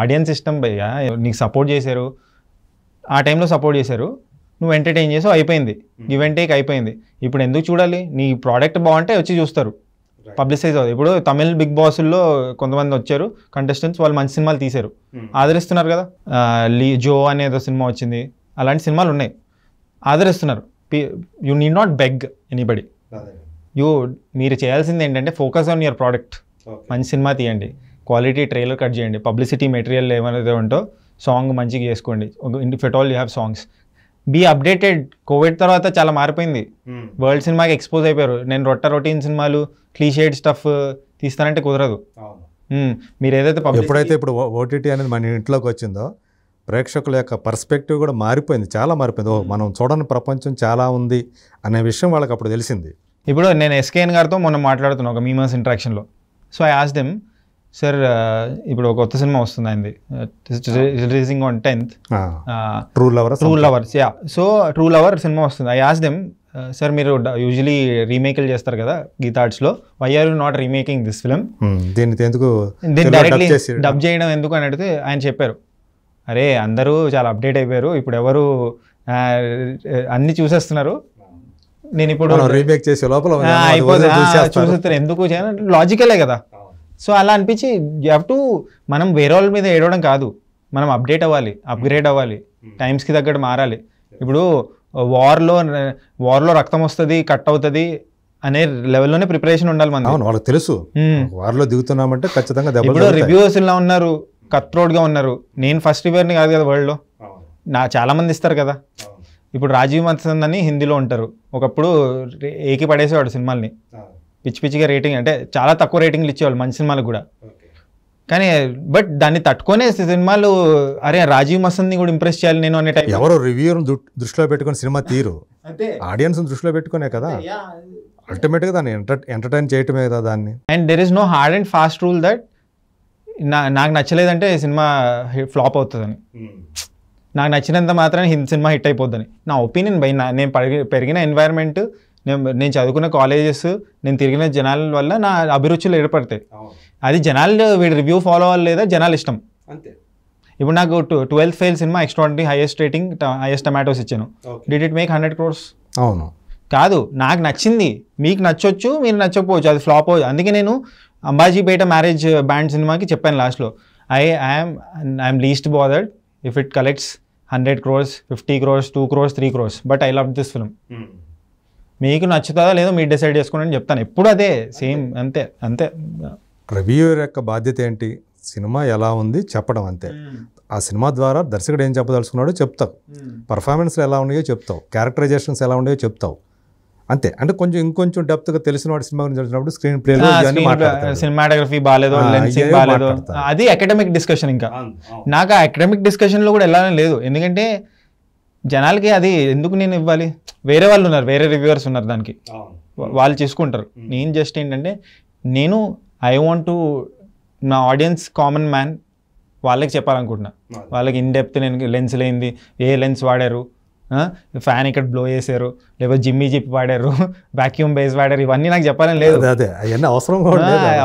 ఆడియన్స్ ఇష్టం భయ్యా నీకు సపోర్ట్ చేశారు ఆ టైంలో సపోర్ట్ చేశారు నువ్వు ఎంటర్టైన్ చేసావు అయిపోయింది గివ్ అండ్ టేక్ అయిపోయింది ఇప్పుడు ఎందుకు చూడాలి నీ ప్రోడక్ట్ బాగుంటే వచ్చి చూస్తారు పబ్లిసైజ్ అవుతుంది ఇప్పుడు తమిళ్ బిగ్ బాస్ల్లో కొంతమంది వచ్చారు కంటెస్టెంట్స్ వాళ్ళు మంచి సినిమాలు తీశారు hmm. ఆదరిస్తున్నారు కదా లీ జో అనేదో సినిమా వచ్చింది అలాంటి సినిమాలు ఉన్నాయి ఆదరిస్తున్నారు you need not beg anybody you మీరు చేయాల్సింది ఏంటంటే ఫోకస్ ఆన్ యువర్ ప్రోడక్ట్ మంచి సినిమా తీయండి క్వాలిటీ ట్రైలర్ కట్ చేయండి పబ్లిసిటీ మెటీరియల్ ఏమైనా ఉంటో సాంగ్ మంచిగా చేసుకోండి if at all you have songs be updated covid తర్వాత చాలా మారిపోయింది hmm. వరల్డ్ సినిమాకి ఎక్స్పోజ్ అయిపోయారు నేను రొట్ట రొటీన్ సినిమాలు క్లీషేడ్ స్టఫ్ తీస్తానంటే కుదరదు మీరు ఏదైతే ఎప్పుడైతే ఇప్పుడు ఓటీటీ అనేది మన ఇంట్లోకి
వచ్చిందో ప్రేక్షకుల యొక్క పర్స్పెక్టివ్ కూడా మారిపోయింది చాలా మారిపోయింది ఓ hmm. మనం చూడని ప్రపంచం
చాలా ఉంది అనే విషయం వాళ్ళకి అప్పుడు తెలిసింది ఇప్పుడు నేను ఎస్కేఎన్ గారితో మొన్న మాట్లాడుతున్నా ఒక మాస్ ఇంట్రాక్షన్లో so I ask them sir ఇప్పుడు ఒక కొత్త సినిమా వస్తుంది ఆయనది releasing on tenth true lover true lovers yeah so true lover సినిమా వస్తుంది ఐ యాస్ దెమ్ సార్ మీరు యూజువలీ రీమేక్లు చేస్తారు కదా గీతా ఆర్ట్స్లో why are you not remaking this film
దీన్ని ఎందుకు దీన్ని డైరెక్ట్లీ డబ్
చేయడం ఎందుకు అని అడిగితే ఆయన చెప్పారు అరే అందరూ చాలా అప్డేట్ అయిపోయారు ఇప్పుడు ఎవరు అన్ని చూసేస్తున్నారు నేను ఇప్పుడు రీమేక్
చేసే లోపల చూసేస్తారు
ఎందుకు లాజికలే కదా సో అలా అనిపించి యూ హ్యావ్ టు మనం వేరే వాళ్ళ మీద ఏడవడం కాదు మనం అప్డేట్ అవ్వాలి అప్గ్రేడ్ అవ్వాలి టైమ్స్కి hmm. తగ్గట్టు మారాలి ఇప్పుడు వార్లో uh, వార్లో రక్తం వస్తుంది కట్ అవుతుంది అనే లెవెల్లోనే ప్రిపరేషన్ ఉండాలి మనం వాళ్ళకి తెలుసు వార్లో hmm. దిగుతున్నామంటే ఖచ్చితంగా ఇప్పుడు రివ్యూస్ ఇలా ఉన్నారు కత్ రోడ్గా ఉన్నారు నేను ఫస్ట్ రివ్యూర్ని కాదు కదా వరల్డ్లో నా చాలామంది ఇస్తారు కదా ఇప్పుడు రాజీవ్ మంత్ అని హిందీలో ఉంటారు ఒకప్పుడు ఏకి పడేసేవాడు సినిమాల్ని పిచ్చి పిచ్చిగా రేటింగ్ అంటే చాలా తక్కువ రేటింగ్లు ఇచ్చేవాళ్ళు మంచి సినిమాలకు కూడా కానీ బట్ దాన్ని తట్టుకునే సినిమాలు అరే రాజీవ్ మసంద్ని కూడా ఇంప్రెస్ చేయాలి నేను అనే టైం ఎవరో రివ్యూ దృష్టిలో పెట్టుకుని సినిమా తీరు ఆడియన్స్ దృష్టిలో పెట్టుకునే కదా అల్టిమేట్గా దాన్ని ఎంటర్ ఎంటర్టైన్ చేయటమే కదా దాన్ని and there is no hard and fast rule that నా నాకు నచ్చలేదంటే సినిమా ఫ్లాప్ అవుతుందని నాకు నచ్చినంత మాత్రమే సినిమా హిట్ అయిపోద్దని నా ఒపీనియన్ బై నేను పెరిగిన ఎన్వైరన్మెంట్ నేను నేను చదువుకున్న కాలేజెస్ నేను తిరిగిన జనాల వల్ల నా అభిరుచులు ఏర్పడతాయి అది జనాలు వీడి రివ్యూ ఫాలో అవ్వాలి లేదా జనాలు ఇష్టం అంతే ఇప్పుడు నాకు ట్వెల్త్ ఫెయిల్ సినిమా extraordinary highest rating highest tomatoes ఇచ్చాను did it make hundred crores అవును కాదు నాకు నచ్చింది మీకు నచ్చొచ్చు మీరు నచ్చకపోవచ్చు అది ఫ్లాప్ అవ్వచ్చు అందుకే నేను అంబాజీపేట మ్యారేజ్ బ్యాండ్ సినిమాకి చెప్పాను లాస్ట్లో I I'm I'm least bothered if it collects hundred crores fifty crores two crores three crores but I love this film మీకు నచ్చుతుందా లేదో మీరు డిసైడ్ చేసుకోండి అని చెప్తాను ఎప్పుడు అదే సేమ్ అంతే అంతే రివ్యూయర్ యొక్క బాధ్యత ఏంటి సినిమా ఎలా ఉంది చెప్పడం అంతే hmm.
ఆ సినిమా ద్వారా దర్శకుడు ఏం చెప్పదలుచుకున్నాడో చెప్తావు పర్ఫార్మెన్స్లు hmm. ఎలా ఉన్నాయో చెప్తావు క్యారెక్టరైజేషన్స్ ఎలా ఉన్నాయో చెప్తావు అంతే అంటే కొంచెం ఇంకొంచెం డెప్త్గా గా తెలిసిన వాడు సినిమా గురించి వచ్చినప్పుడు స్క్రీన్ ప్లే
సినిమాటోగ్రఫీ బాగాలేదు అది అకాడమిక్ డిస్కషన్ ఇంకా నాకు ఆ అకాడమిక్ డిస్కషన్ లో కూడా వెళ్ళాలని లేదు ఎందుకంటే జనాలకి అది ఎందుకు నేను ఇవ్వాలి వేరే వాళ్ళు ఉన్నారు వేరే రివ్యూవర్స్ ఉన్నారు దానికి వాళ్ళు చేసుకుంటారు నేను జస్ట్ ఏంటంటే నేను ఐ వాంట్ టు నా ఆడియన్స్ కామన్ మ్యాన్ వాళ్ళకి చెప్పాలనుకుంటున్నా వాళ్ళకి ఇన్ డెప్త్ నేను లెన్స్ లేనిది ఏ లెన్స్ వాడారు ఫ్యాన్ ఇక్కడ బ్లో చేశారు లేకపోతే జిమ్మి జిప్ వాడారు వాక్యూమ్ బేస్ వాడారు ఇవన్నీ నాకు చెప్పాలని లేదు అవసరం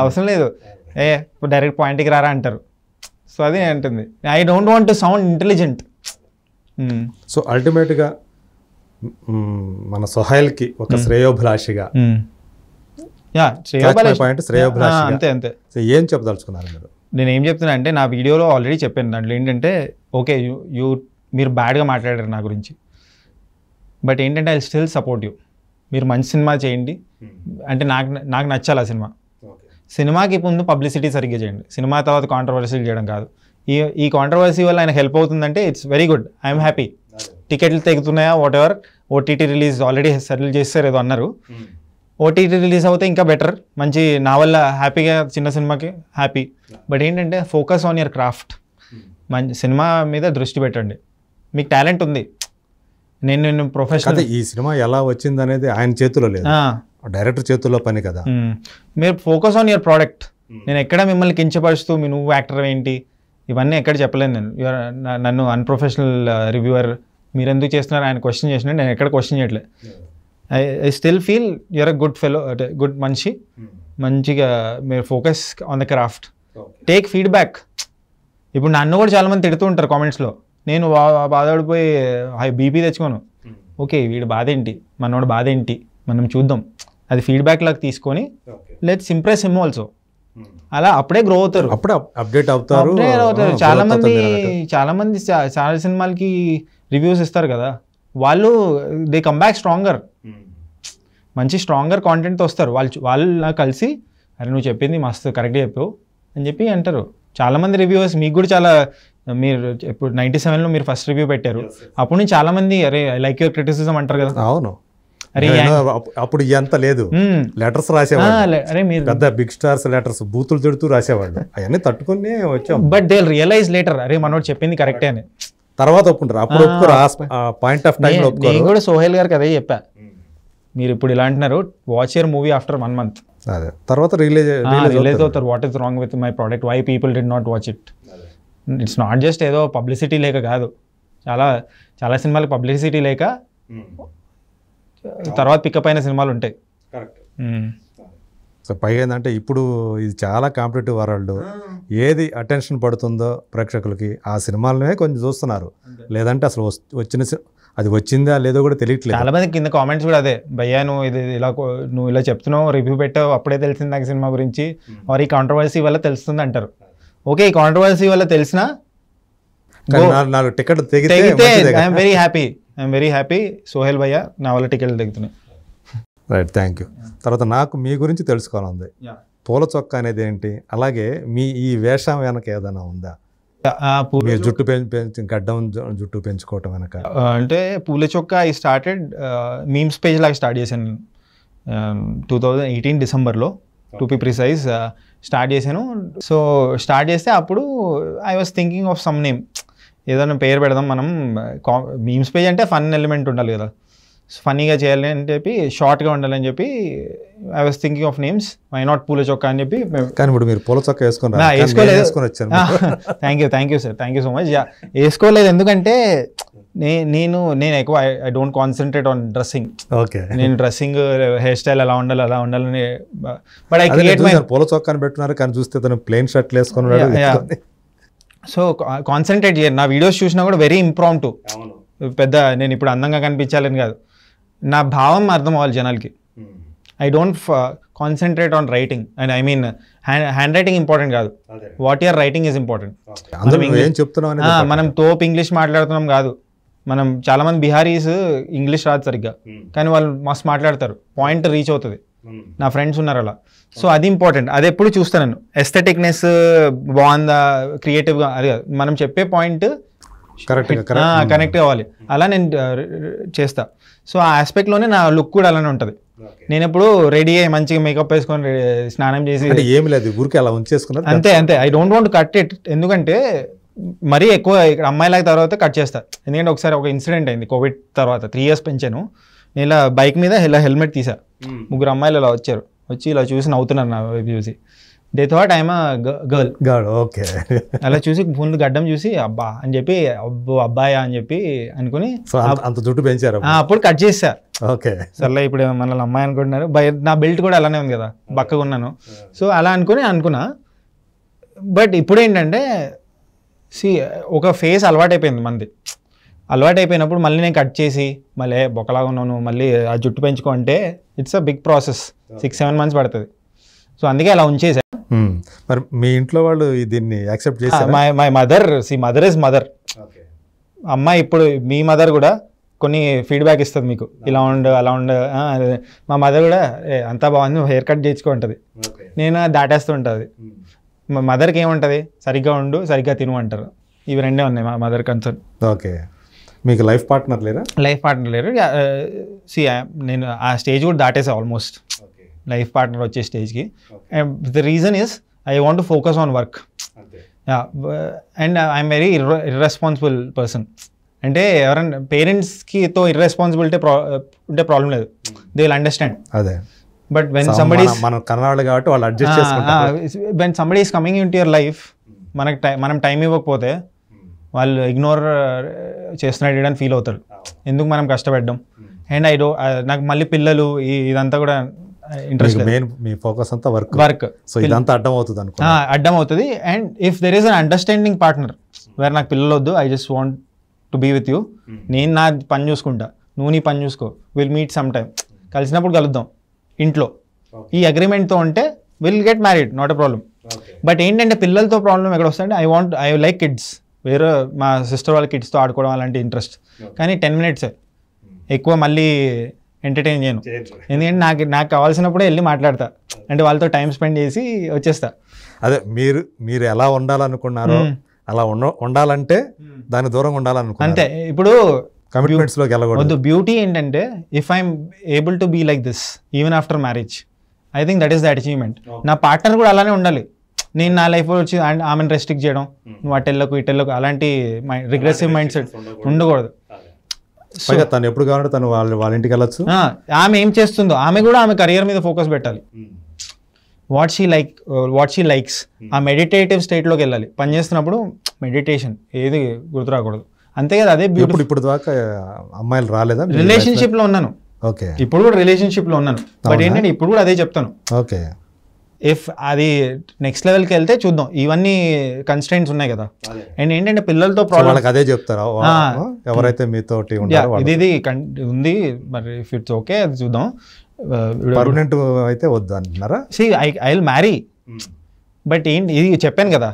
అవసరం లేదు ఏ డైరెక్ట్ పాయింట్కి రారా అంటారు సో అది ఉంటుంది I don't want to sound intelligent
so hmm. అల్టిమేట్గా mm, మన సొహైల్కి ఒక hmm. శ్రేయోభిలాషిగా
hmm.
Ah, అంతే అంతే
ఏం చెప్పదలుచుకున్నారు మీరు
నేను ఏం చెప్తున్నా అంటే నా వీడియోలో ఆల్రెడీ చెప్పాను దాంట్లో ఏంటంటే ఓకే యూ మీరు బ్యాడ్గా మాట్లాడారు నా గురించి బట్ ఏంటంటే ఐ స్టిల్ సపోర్ట్ యూ మీరు మంచి సినిమా చేయండి అంటే నాకు నాకు నచ్చాలి ఆ సినిమా సినిమాకి ముందు పబ్లిసిటీ సరిగ్గా చేయండి సినిమా తర్వాత కాంట్రవర్సీలు చేయడం కాదు ఈ ఈ కాంట్రవర్సీ వల్ల ఆయన హెల్ప్ అవుతుందంటే it's very good I'm happy టికెట్లు తెగుతున్నాయా whatever OTT release already settle చేస్తారు ఏదో అన్నారు ఓటీటీ hmm. రిలీజ్ అవుతే ఇంకా బెటర్ మంచి నా వల్ల హ్యాపీగా చిన్న సినిమాకి హ్యాపీ బట్ ఏంటంటే ఫోకస్ ఆన్ యర్ క్రాఫ్ట్ మంచి సినిమా మీద దృష్టి పెట్టండి మీకు టాలెంట్ ఉంది నేను నేను ప్రొఫెషనల్ ఈ సినిమా
ఎలా వచ్చింది అనేది ఆయన చేతిలో లేదు డైరెక్టర్ చేతుల్లో పని కదా
hmm. మీరు ఫోకస్ ఆన్ యువర్ ప్రోడక్ట్ నేను ఎక్కడ మిమ్మల్ని కించపరుస్తూ మీ నువ్వు యాక్టర్ ఏంటి ఇవన్నీ ఎక్కడ చెప్పలేను నేను నన్ను అన్ప్రొఫెషనల్ రివ్యూవర్ మీరు ఎందుకు చేస్తున్నారు ఆయన క్వశ్చన్ చేసిన నేను ఎక్కడ క్వశ్చన్ చేయట్లేదు I I still feel you're a good fellow అంటే గుడ్ మనిషి hmm. మంచిగా మీరు focus on the craft take feedback ఇప్పుడు నన్ను కూడా చాలామంది తిడుతూ ఉంటారు కామెంట్స్లో నేను బాధపడిపోయి బీపీ uh, తెచ్చుకోను hmm. ఓకే వీడు బాధ ఏంటి మనోడు బాధ ఏంటి మనం చూద్దాం అది ఫీడ్బ్యాక్ లాగా తీసుకొని లెట్స్ ఇంప్రెస్ హిమ్ ఆల్సో అలా అప్పుడే గ్రో అవుతారు అప్పుడే అప్డేట్ అవుతారు అవుతారు చాలా మంది చాలా మంది చాలా సినిమాలకి రివ్యూస్ ఇస్తారు కదా వాళ్ళు దే కమ్ బ్యాక్ స్ట్రాంగర్ మంచి స్ట్రాంగర్ కాంటెంట్ వస్తారు వాళ్ళు వాళ్ళు కలిసి అరే నువ్వు చెప్పింది మస్తు కరెక్ట్గా చెప్పావు అని చెప్పి అంటారు చాలా మంది రివ్యూవర్స్ మీకు కూడా చాలా మీరు ఇప్పుడు సెవెన్ సెవెన్లో మీరు ఫస్ట్ రివ్యూ పెట్టారు అప్పుడు నుంచి మంది అరే లైక్ యువర్ క్రిటిసిజం అంటారు కదా అవును
అప్పుడు ఎంత లేదు లెటర్స్ రాసేవాళ్ళు పెద్ద బిగ్ స్టార్స్ లెటర్స్ బూతులు తిడుతూ రాసేవాళ్ళు అవన్నీ తట్టుకుని వచ్చాం
బట్ దే రియలైజ్ లెటర్ అరే మనోడు చెప్పింది కరెక్టే అని తర్వాత ఒప్పుకుంటారు అప్పుడు ఒప్పుకోరు పాయింట్ ఆఫ్ టైం నేను కూడా సోహెల్ గారు అదే చెప్పా మీరు ఇప్పుడు ఇలా అంటున్నారు watch your movie after one month అదే తర్వాత రిలీజ్ రిలీజ్ అవుతారు what is wrong with my product why people did not watch it it's not just ఏదో పబ్లిసిటీ లేక కాదు చాలా చాలా సినిమాలకు పబ్లిసిటీ లేక తర్వాత పికప్ అయిన సినిమాలు ఉంటాయి
సో పైగా ఏంటంటే ఇప్పుడు ఇది చాలా కాంపిటేటివ్ వరల్డ్ ఏది అటెన్షన్ పడుతుందో ప్రేక్షకులకి ఆ
సినిమాలనే కొంచెం చూస్తున్నారు లేదంటే అసలు వచ్చిన అది వచ్చిందా లేదో కూడా తెలియట్లేదు చాలా మంది కింద కామెంట్స్ కూడా అదే భయ్యా నువ్వు ఇది ఇలా నువ్వు ఇలా చెప్తున్నావు రివ్యూ పెట్టావు అప్పుడే తెలిసింది నాకు సినిమా గురించి మరి ఈ కాంట్రవర్సీ వల్ల తెలుస్తుంది అంటారు ఓకే ఈ కాంట్రవర్సీ వల్ల తెలిసినా నాలుగు టికెట్ తెగితే I'm very happy I'm very happy Sohel భయ్య నా వల్ల టికెట్లు దిగుతున్నాయి రైట్ థ్యాంక్ యూ తర్వాత నాకు మీ గురించి తెలుసుకోవాలి
పూల చొక్క అనేది ఏంటి అలాగే మీ ఈ వేషం వెనక ఏదైనా ఉందా మీరు జుట్టు పెంచి గడ్డం జుట్టు పెంచుకోవటం వెనక
అంటే Poola Chokka I started memes page లాగా స్టార్ట్ చేశాను టూ థౌజండ్ ఎయిటీన్ డిసెంబర్లో టూ పీ ప్రిసైజ్ స్టార్ట్ చేశాను సో స్టార్ట్ చేస్తే అప్పుడు I was thinking of some name ఏదైనా పేరు పెడదాం మనం మీమ్స్ పేజ్ అంటే ఫన్ ఎలిమెంట్ ఉండాలి కదా ఫన్నీగా చేయాలి అని చెప్పి షార్ట్గా ఉండాలని చెప్పి I was thinking of names I not Poola Chokka అని చెప్పి
కానీ ఇప్పుడు మీరు పూల చొక్క వేసుకున్నారు వేసుకోలేదు వేసుకొని
thank you thank you sir thank you so much వేసుకోలేదు ఎందుకంటే నే నేను నేను ఎక్కువ I don't concentrate on dressing okay నేను డ్రెస్సింగ్ హెయిర్ స్టైల్ ఎలా ఉండాలి అలా ఉండాలని బట్ ఐ క్రియేట్ మై
పూల చొక్కాని పెట్టున్నారు కానీ చూస్తే తను ప్లెయిన్ షర్ట్లు వేసుకున్నాడు
సో కాన్సన్ట్రేట్ చేయరు నా వీడియోస్ చూసినా కూడా వెరీ టు పెద్ద నేను ఇప్పుడు అందంగా కనిపించాలని కాదు నా భావం అర్థం అవ్వాలి జనాలకి I don't concentrate on writing and I mean hand writing important కాదు what you're writing is important మనం తోపు ఇంగ్లీష్ మాట్లాడుతున్నాం కాదు మనం చాలామంది బిహారీస్ ఇంగ్లీష్ రాదు సరిగ్గా కానీ వాళ్ళు మస్తు మాట్లాడతారు పాయింట్ రీచ్ అవుతుంది Hmm. నా ఫ్రెండ్స్ ఉన్నారు అలా సో అది ఇంపార్టెంట్ అది ఎప్పుడు చూస్తాను ఎస్థెటిక్నెస్ బాగుందా క్రియేటివ్గా అది మనం చెప్పే పాయింట్ కనెక్ట్ hmm. అవ్వాలి hmm. అలా నేను చేస్తా సో ఆ ఆస్పెక్ట్లోనే నా లుక్ కూడా అలానే ఉంటుంది నేను ఎప్పుడు రెడీ అయ్యి మంచిగా మేకప్ వేసుకొని స్నానం చేసి
ఏమి లేదు ఊరికి అలా ఉంచేసుకున్నాను అంతే
అంతే I don't want cut it ఎందుకంటే మరీ ఎక్కువ ఇక్కడ అమ్మాయిలకి తర్వాత కట్ చేస్తా ఎందుకంటే ఒకసారి ఒక ఇన్సిడెంట్ అయింది కోవిడ్ తర్వాత త్రీ ఇయర్స్ పెంచాను నేను ఇలా బైక్ మీద ఇలా హెల్మెట్ తీసా ముగ్గురు అమ్మాయిలు ఇలా వచ్చారు వచ్చి ఇలా చూసి నవ్వుతున్నారు నా వైపు చూసి they thought I'm girl girl okay అలా చూసి ఫోన్లు గడ్డం చూసి అబ్బా అని చెప్పి అబ్బో అబ్బాయా అని చెప్పి అనుకుని అంత జుట్టు పెంచారు అప్పుడు కట్ చేసా ఓకే సర్లే ఇప్పుడు మనల్ని అమ్మాయి అనుకుంటున్నారు నా బెల్ట్ కూడా అలానే ఉంది కదా బక్కగా ఉన్నాను సో అలా అనుకుని అనుకున్నా బట్ ఇప్పుడు ఏంటంటే సి ఒక ఫేస్ అలవాటైపోయింది మంది అలవాటైపోయినప్పుడు మళ్ళీ నేను కట్ చేసి మళ్ళీ బొక్కలాగా ఉన్నాను మళ్ళీ ఆ జుట్టు పెంచుకో అంటే it's a big process six seven months పడుతుంది సో అందుకే అలా ఉంచేసా hmm. మరి మీ ఇంట్లో వాళ్ళు దీన్ని యాక్సెప్ట్ చేశారు my my mother see mother is mother అమ్మాయి ఇప్పుడు మీ మదర్ కూడా కొన్ని ఫీడ్బ్యాక్ ఇస్తుంది మీకు ఇలా ఉండు అలా ఉండు మా మదర్ కూడా అంతా బాగుంది హెయిర్ కట్ చేయించుకుంటుంది నేను దాటేస్తూ ఉంటుంది hmm. మా మదర్కి ఏముంటుంది సరిగ్గా ఉండు సరిగ్గా తిను అంటారు ఇవి రెండే ఉన్నాయి మా మదర్ కన్సర్న్
ఓకే మీకు లైఫ్ పార్ట్నర్ లేరా
లైఫ్ పార్ట్నర్ లేరు సి నేను ఆ స్టేజ్ కూడా దాటేసా ఆల్మోస్ట్ లైఫ్ పార్ట్నర్ వచ్చే స్టేజ్కి and the reason is I want focus on work and I'm very irresponsible person అంటే ఎవరైనా పేరెంట్స్కితో ఇర్రెస్పాన్సిబిలిటీ ప్రా ఉంటే ప్రాబ్లం లేదు దే విల్ అండర్స్టాండ్ అదే బట్ వెన్ సంబడి మనం కాబట్టి వాళ్ళు adjust when somebody is coming into your life మనకి మనం టైం ఇవ్వకపోతే వాళ్ళు ఇగ్నోర్ uh, చేస్తున్నాడు అని ఫీల్ అవుతారు ఎందుకు మనం కష్టపడ్డాం అండ్ ఐ డో నాకు మళ్ళీ పిల్లలు ఇదంతా కూడా ఇంట్రెస్ట్ uh, మెయిన్
మీ ఫోకస్ అంతా వర్క్ వర్క్ సో ఇదంతా అడ్డం అవుతుంది అనుకో
అడ్డం అవుతుంది and if there is an understanding partner వేరే నాకు పిల్లలు వద్దు I just want to be with you నేను నా పని చూసుకుంటా నువ్వు నీ పని చూసుకో విల్ మీట్ సమ్ టైమ్ కలిసినప్పుడు కలుద్దాం ఇంట్లో ఈ అగ్రిమెంట్తో ఉంటే will get married not a problem but ఏంటంటే పిల్లలతో ప్రాబ్లం ఎక్కడ అంటే I want I like kids వేరే మా సిస్టర్ వాళ్ళ కిడ్స్తో ఆడుకోవడం అలాంటి ఇంట్రెస్ట్ కానీ టెన్ మినిట్స్ hmm. ఎక్కువ మళ్ళీ ఎంటర్టైన్ చేయను ఎందుకంటే నాకు నాకు కావాల్సినప్పుడే వెళ్ళి మాట్లాడతా అంటే వాళ్ళతో టైం స్పెండ్ చేసి వచ్చేస్తా అదే
మీరు మీరు ఎలా
ఉండాలనుకున్నారో hmm. అలా ఉండ ఉండాలంటే hmm. దాని దూరంగా ఉండాలనుకున్నా అంతే ఇప్పుడు కమిట్మెంట్స్లోకి వెళ్ళకూడదు బ్యూటీ ఏంటంటే if I'm able to be like this even after marriage I think that is the achievement నా పార్ట్నర్ కూడా అలానే ఉండాలి నేను నా లైఫ్లో వచ్చి ఆమెను రెస్ట్రిక్ట్ చేయడం hmm. నువ్వు అటెళ్ళకు ఇటెళ్ళకు అలాంటి రిగ్రెసివ్ మైండ్ సెట్ ఉండకూడదు
తను ఎప్పుడు కావాలంటే తను వాళ్ళ వాళ్ళ ఇంటికి వెళ్ళచ్చు
ఆమె ఏం చేస్తుందో ఆమె కూడా ఆమె కెరియర్ మీద ఫోకస్ పెట్టాలి what she like what she likes ఆ మెడిటేటివ్ స్టేట్లోకి వెళ్ళాలి పని చేస్తున్నప్పుడు మెడిటేషన్ ఏది గుర్తు రాకూడదు
అంతే కదా అదే బ్యూటిఫుల్ ఇప్పుడు దాకా అమ్మాయిలు రాలేదా రిలేషన్షిప్లో ఉన్నాను ఓకే
ఇప్పుడు
కూడా రిలేషన్షిప్లో ఉన్నాను బట్ ఏంటంటే ఇప్పుడు కూడా అదే చెప్తాను ఓకే ఇఫ్ అది నెక్స్ట్ లెవెల్కి వెళ్తే చూద్దాం ఇవన్నీ కన్స్టెంట్స్ ఉన్నాయి కదా అండ్ ఏంటంటే పిల్లలతో ప్రాబ్లం అదే చెప్తారా ఎవరైతే
మీతో ఇది
ఇది ఉంది మరి ఇఫ్ ఇట్స్ ఓకే అది చూద్దాం పర్మనెంట్ అయితే వద్దు అంటున్నారా see I I will marry but ఏంటి ఇది చెప్పాను కదా